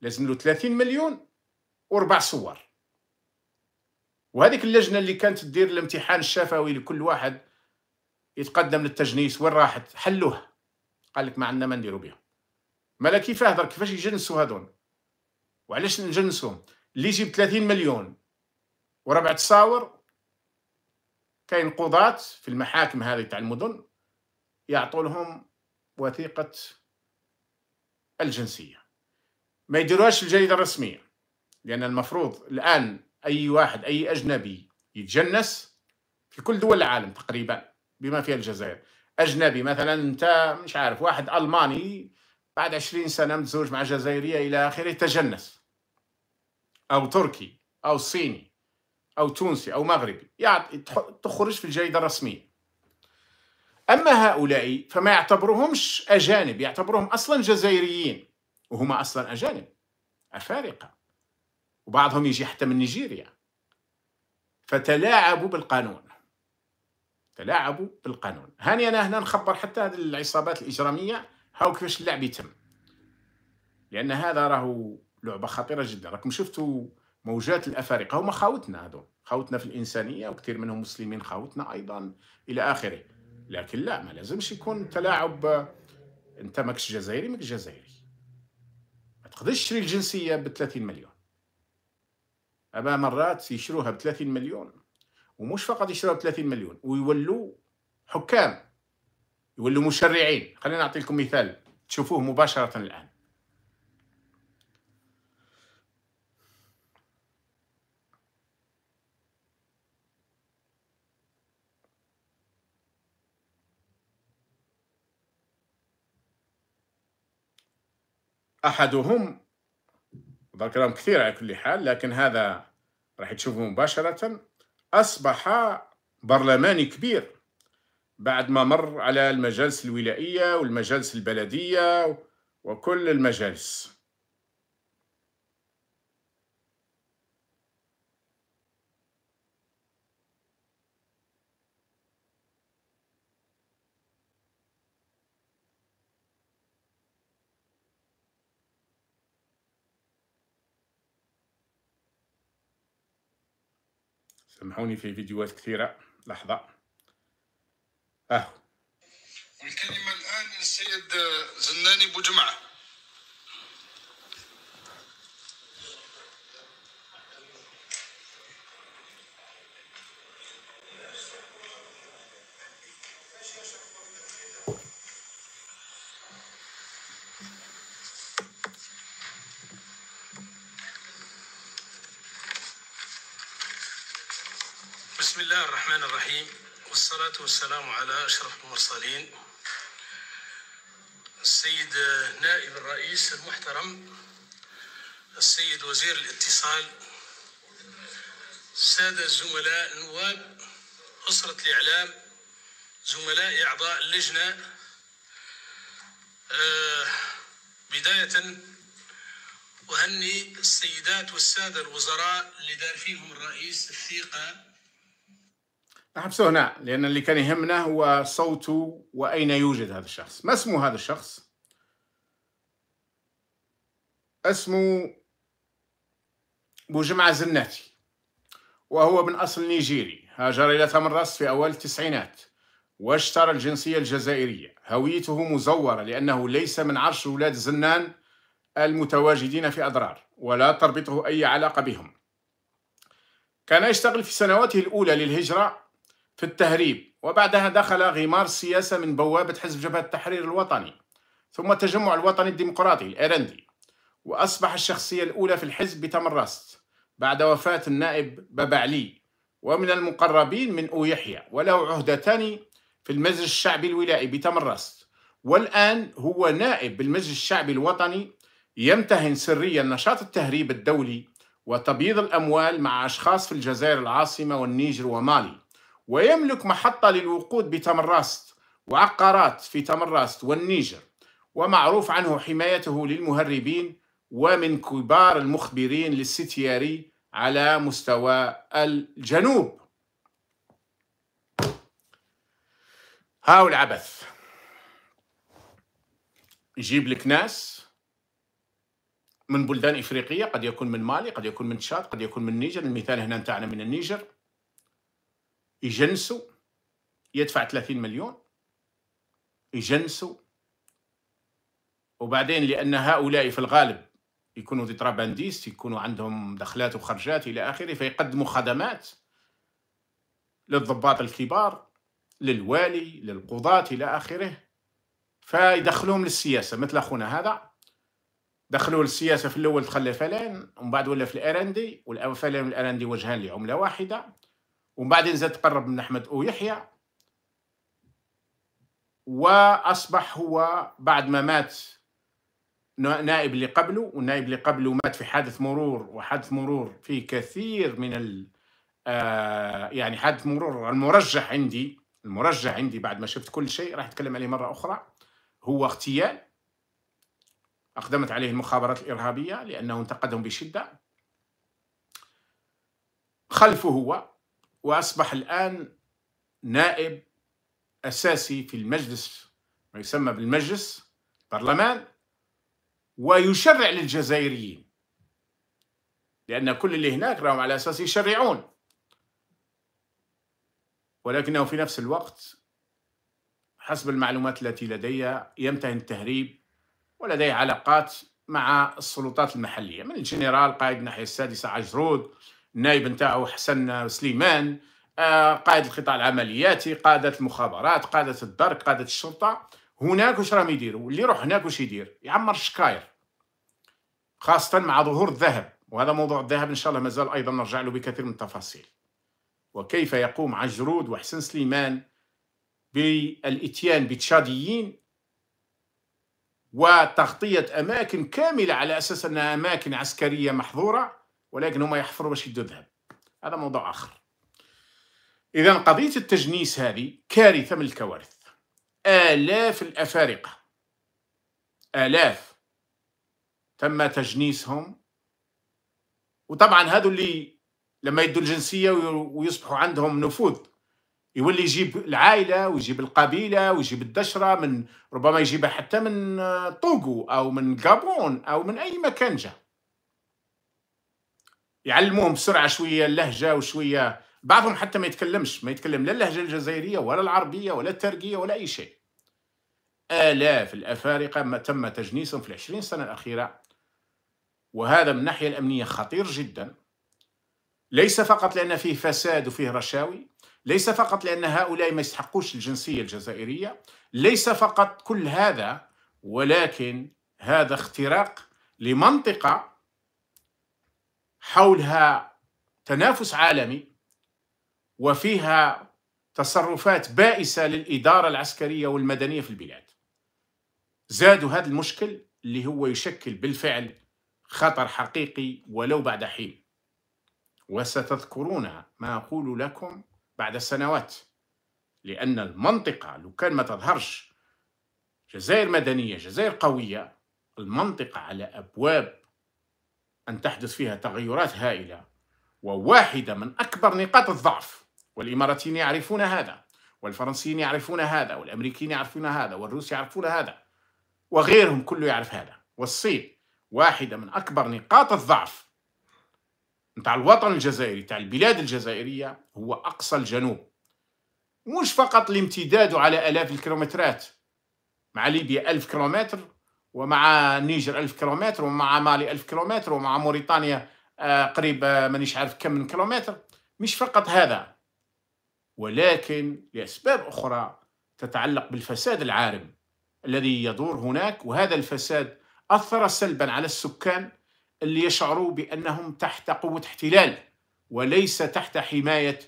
لازم له 30 مليون وربع صور وهذيك اللجنه اللي كانت دير الامتحان الشفوي لكل واحد يتقدم للتجنيس وين راحت حلوه قال لك ما عندنا ما نديرو بها مالا كيف درك كيفاش يجنسوا هذون وعلاش نجنسو اللي يجيب 30 مليون وربع تصاور كاين قضاة في المحاكم هذه تاع المدن يعطوا لهم وثيقة الجنسية ما يديروهاش الجريدة الرسمية لأن المفروض الآن اي واحد اي اجنبي يتجنس في كل دول العالم تقريبا بما فيها الجزائر اجنبي مثلا انت مش عارف واحد الماني بعد 20 سنه متزوج مع جزائريه الى اخره تجنس او تركي او صيني او تونسي او مغربي يعني تخرج في الجريده الرسميه اما هؤلاء فما يعتبرهمش اجانب يعتبرهم اصلا جزائريين وهما اصلا اجانب افارقه وبعضهم يجي حتى من نيجيريا فتلاعبوا بالقانون تلاعبوا بالقانون هاني أنا هنا نخبر حتى هذه العصابات الإجرامية هاو كيفاش اللعب يتم لأن هذا راهو لعبة خطيرة جدا راكم شفتوا موجات الافارقه هما خاوتنا هذو خاوتنا في الانسانيه وكثير منهم مسلمين خاوتنا ايضا الى اخره لكن لا ما لازمش يكون تلاعب انت ماكش جزائري ماكش جزائري ما تقدرش تشري الجنسيه ب 30 مليون أبا مرات يشروها ب 30 مليون ومش فقط يشروها ب 30 مليون ويولوا حكام يولوا مشرعين خلينا نعطي لكم مثال تشوفوه مباشرة الآن أحدهم هذا كلام كثير على كل حال لكن هذا راح تشوفه مباشرة أصبح برلماني كبير بعد ما مر على المجالس الولائية والمجالس البلدية وكل المجالس سامحوني في فيديوهات كثيرة لحظة أهو الكلمة الآن السيد زناني بوجمعة والسلام على أشرف المرسلين السيد نائب الرئيس المحترم السيد وزير الاتصال سادة الزملاء النواب أسرة الإعلام زملاء أعضاء اللجنة أه بداية وهني السيدات والسادة الوزراء اللي دار فيهم الرئيس الثقة نحبسه نعم، هنا لأن اللي كان يهمنا هو صوته وأين يوجد هذا الشخص ما اسم هذا الشخص اسمه بوجمعة زناتي وهو من أصل نيجيري هاجر إلى تمرس في أوائل التسعينات واشترى الجنسية الجزائرية هويته مزورة لأنه ليس من عرش أولاد زنان المتواجدين في أضرار ولا تربطه أي علاقة بهم كان يشتغل في سنواته الأولى للهجرة في التهريب وبعدها دخل غمار السياسة من بوابة حزب جبهة التحرير الوطني ثم التجمع الوطني الديمقراطي الإيرندي وأصبح الشخصية الأولى في الحزب بتمرست بعد وفاة النائب بابا علي ومن المقربين من أو يحيى وله عهدتان في المجلس الشعبي الولائي بتمرست والآن هو نائب بالمجلس الشعبي الوطني يمتهن سريا نشاط التهريب الدولي وتبييض الأموال مع أشخاص في الجزائر العاصمة والنيجر ومالي ويملك محطة للوقود بتمراست وعقارات في تمراست والنيجر ومعروف عنه حمايته للمهربين ومن كبار المخبرين للستياري على مستوى الجنوب هاو العبث يجيب لك ناس من بلدان إفريقية قد يكون من مالي قد يكون من تشاد قد يكون من النيجر المثال هنا نتاعنا من النيجر يجنسوا يدفع 30 مليون يجنسوا وبعدين لان هؤلاء في الغالب يكونوا ترابانديست يكونوا عندهم دخلات وخرجات الى اخره فيقدموا خدمات للضباط الكبار للوالي للقضاة الى اخره فيدخلوهم للسياسه مثل اخونا هذا دخلوا للسياسه في الاول دخل فلان ومن بعد ولا في الارندي والفلان والارندي وجهان لعمله واحده وبعدين زاد تقرب من أحمد أو يحيى وأصبح هو بعد ما مات نائب اللي قبله والنائب اللي قبله مات في حادث مرور وحادث مرور فيه كثير من ال آه، يعني حادث مرور المرجح عندي المرجح عندي بعد ما شفت كل شيء راح اتكلم عليه مره اخرى هو اغتيال اقدمت عليه المخابرات الارهابيه لانه انتقدهم بشده خلفه هو وأصبح الآن نائب أساسي في المجلس ما يسمى بالمجلس برلمان ويشرع للجزائريين لأن كل اللي هناك راهم على أساس يشرعون ولكنه في نفس الوقت حسب المعلومات التي لدي يمتهن التهريب ولديه علاقات مع السلطات المحلية من الجنرال قائد الناحية السادسة عجرود النائب نتاعو حسن سليمان آه، قائد القطاع العملياتي قاده المخابرات قاده الدرك قاده الشرطه هناك واش راهم يديروا اللي يروح هناك واش يدير يعمر الشكاير خاصه مع ظهور الذهب وهذا موضوع الذهب ان شاء الله مازال ايضا نرجع له بكثير من التفاصيل وكيف يقوم عجرود وحسن سليمان بالاتيان بتشاديين وتغطيه اماكن كامله على اساس انها اماكن عسكريه محظوره ولكن هما يحفروا باش يدوا الذهب هذا موضوع اخر اذا قضيه التجنيس هذه كارثه من الكوارث الاف الافارقه الاف تم تجنيسهم وطبعا هذو اللي لما يدوا الجنسيه ويصبحوا عندهم نفوذ يولي يجيب العائله ويجيب القبيله ويجيب الدشره من ربما يجيبها حتى من طوغو او من غابون او من اي مكان جاء يعلموهم بسرعه شويه اللهجه وشويه بعضهم حتى ما يتكلمش ما يتكلم لا اللهجه الجزائريه ولا العربيه ولا التركيه ولا اي شيء الاف الافارقه ما تم تجنيسهم في العشرين سنه الاخيره وهذا من الناحيه الامنيه خطير جدا ليس فقط لان فيه فساد وفيه رشاوي ليس فقط لان هؤلاء ما يستحقوش الجنسيه الجزائريه ليس فقط كل هذا ولكن هذا اختراق لمنطقه حولها تنافس عالمي وفيها تصرفات بائسة للإدارة العسكرية والمدنية في البلاد زادوا هذا المشكل اللي هو يشكل بالفعل خطر حقيقي ولو بعد حين وستذكرون ما أقول لكم بعد سنوات لأن المنطقة لو كان ما تظهرش جزائر مدنية جزائر قوية المنطقة على أبواب أن تحدث فيها تغيرات هائلة وواحدة من أكبر نقاط الضعف والإماراتيين يعرفون هذا والفرنسيين يعرفون هذا والأمريكيين يعرفون هذا والروس يعرفون هذا وغيرهم كله يعرف هذا والصين واحدة من أكبر نقاط الضعف نتاع الوطن الجزائري تاع البلاد الجزائرية هو أقصى الجنوب مش فقط الامتداد على آلاف الكيلومترات مع ليبيا ألف كيلومتر ومع النيجر 1000 كيلومتر ومع مالي 1000 كيلومتر ومع موريتانيا آه، قريب آه، مانيش عارف كم من كيلومتر مش فقط هذا ولكن لأسباب أخرى تتعلق بالفساد العارم الذي يدور هناك وهذا الفساد أثر سلبا على السكان اللي يشعروا بأنهم تحت قوة احتلال وليس تحت حماية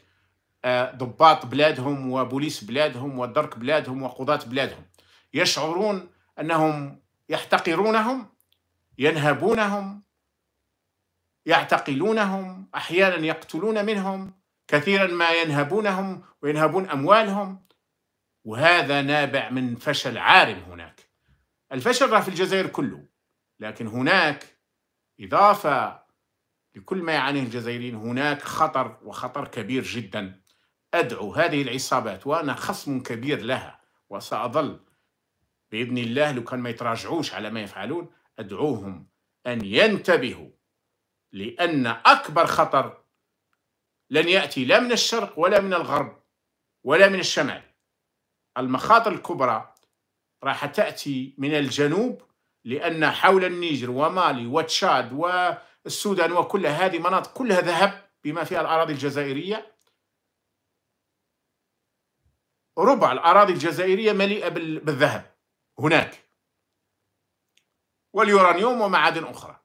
آه، ضباط بلادهم وبوليس بلادهم ودرك بلادهم وقضاة بلادهم يشعرون أنهم يحتقرونهم ينهبونهم يعتقلونهم احيانا يقتلون منهم كثيرا ما ينهبونهم وينهبون اموالهم وهذا نابع من فشل عارم هناك الفشل راه في الجزائر كله لكن هناك اضافه لكل ما يعانيه الجزائريين هناك خطر وخطر كبير جدا ادعو هذه العصابات وانا خصم كبير لها وساظل باذن الله لو كان ما يتراجعوش على ما يفعلون ادعوهم ان ينتبهوا لان اكبر خطر لن ياتي لا من الشرق ولا من الغرب ولا من الشمال المخاطر الكبرى راح تاتي من الجنوب لان حول النيجر ومالي وتشاد والسودان وكل هذه مناطق كلها ذهب بما فيها الاراضي الجزائريه ربع الاراضي الجزائريه مليئه بالذهب هناك واليورانيوم ومعادن أخرى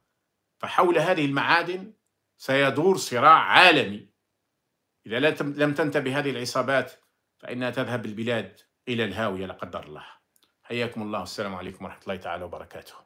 فحول هذه المعادن سيدور صراع عالمي إذا لم تنتبه هذه العصابات فإنها تذهب البلاد إلى الهاوية لا قدر الله حياكم الله والسلام عليكم ورحمة الله تعالى وبركاته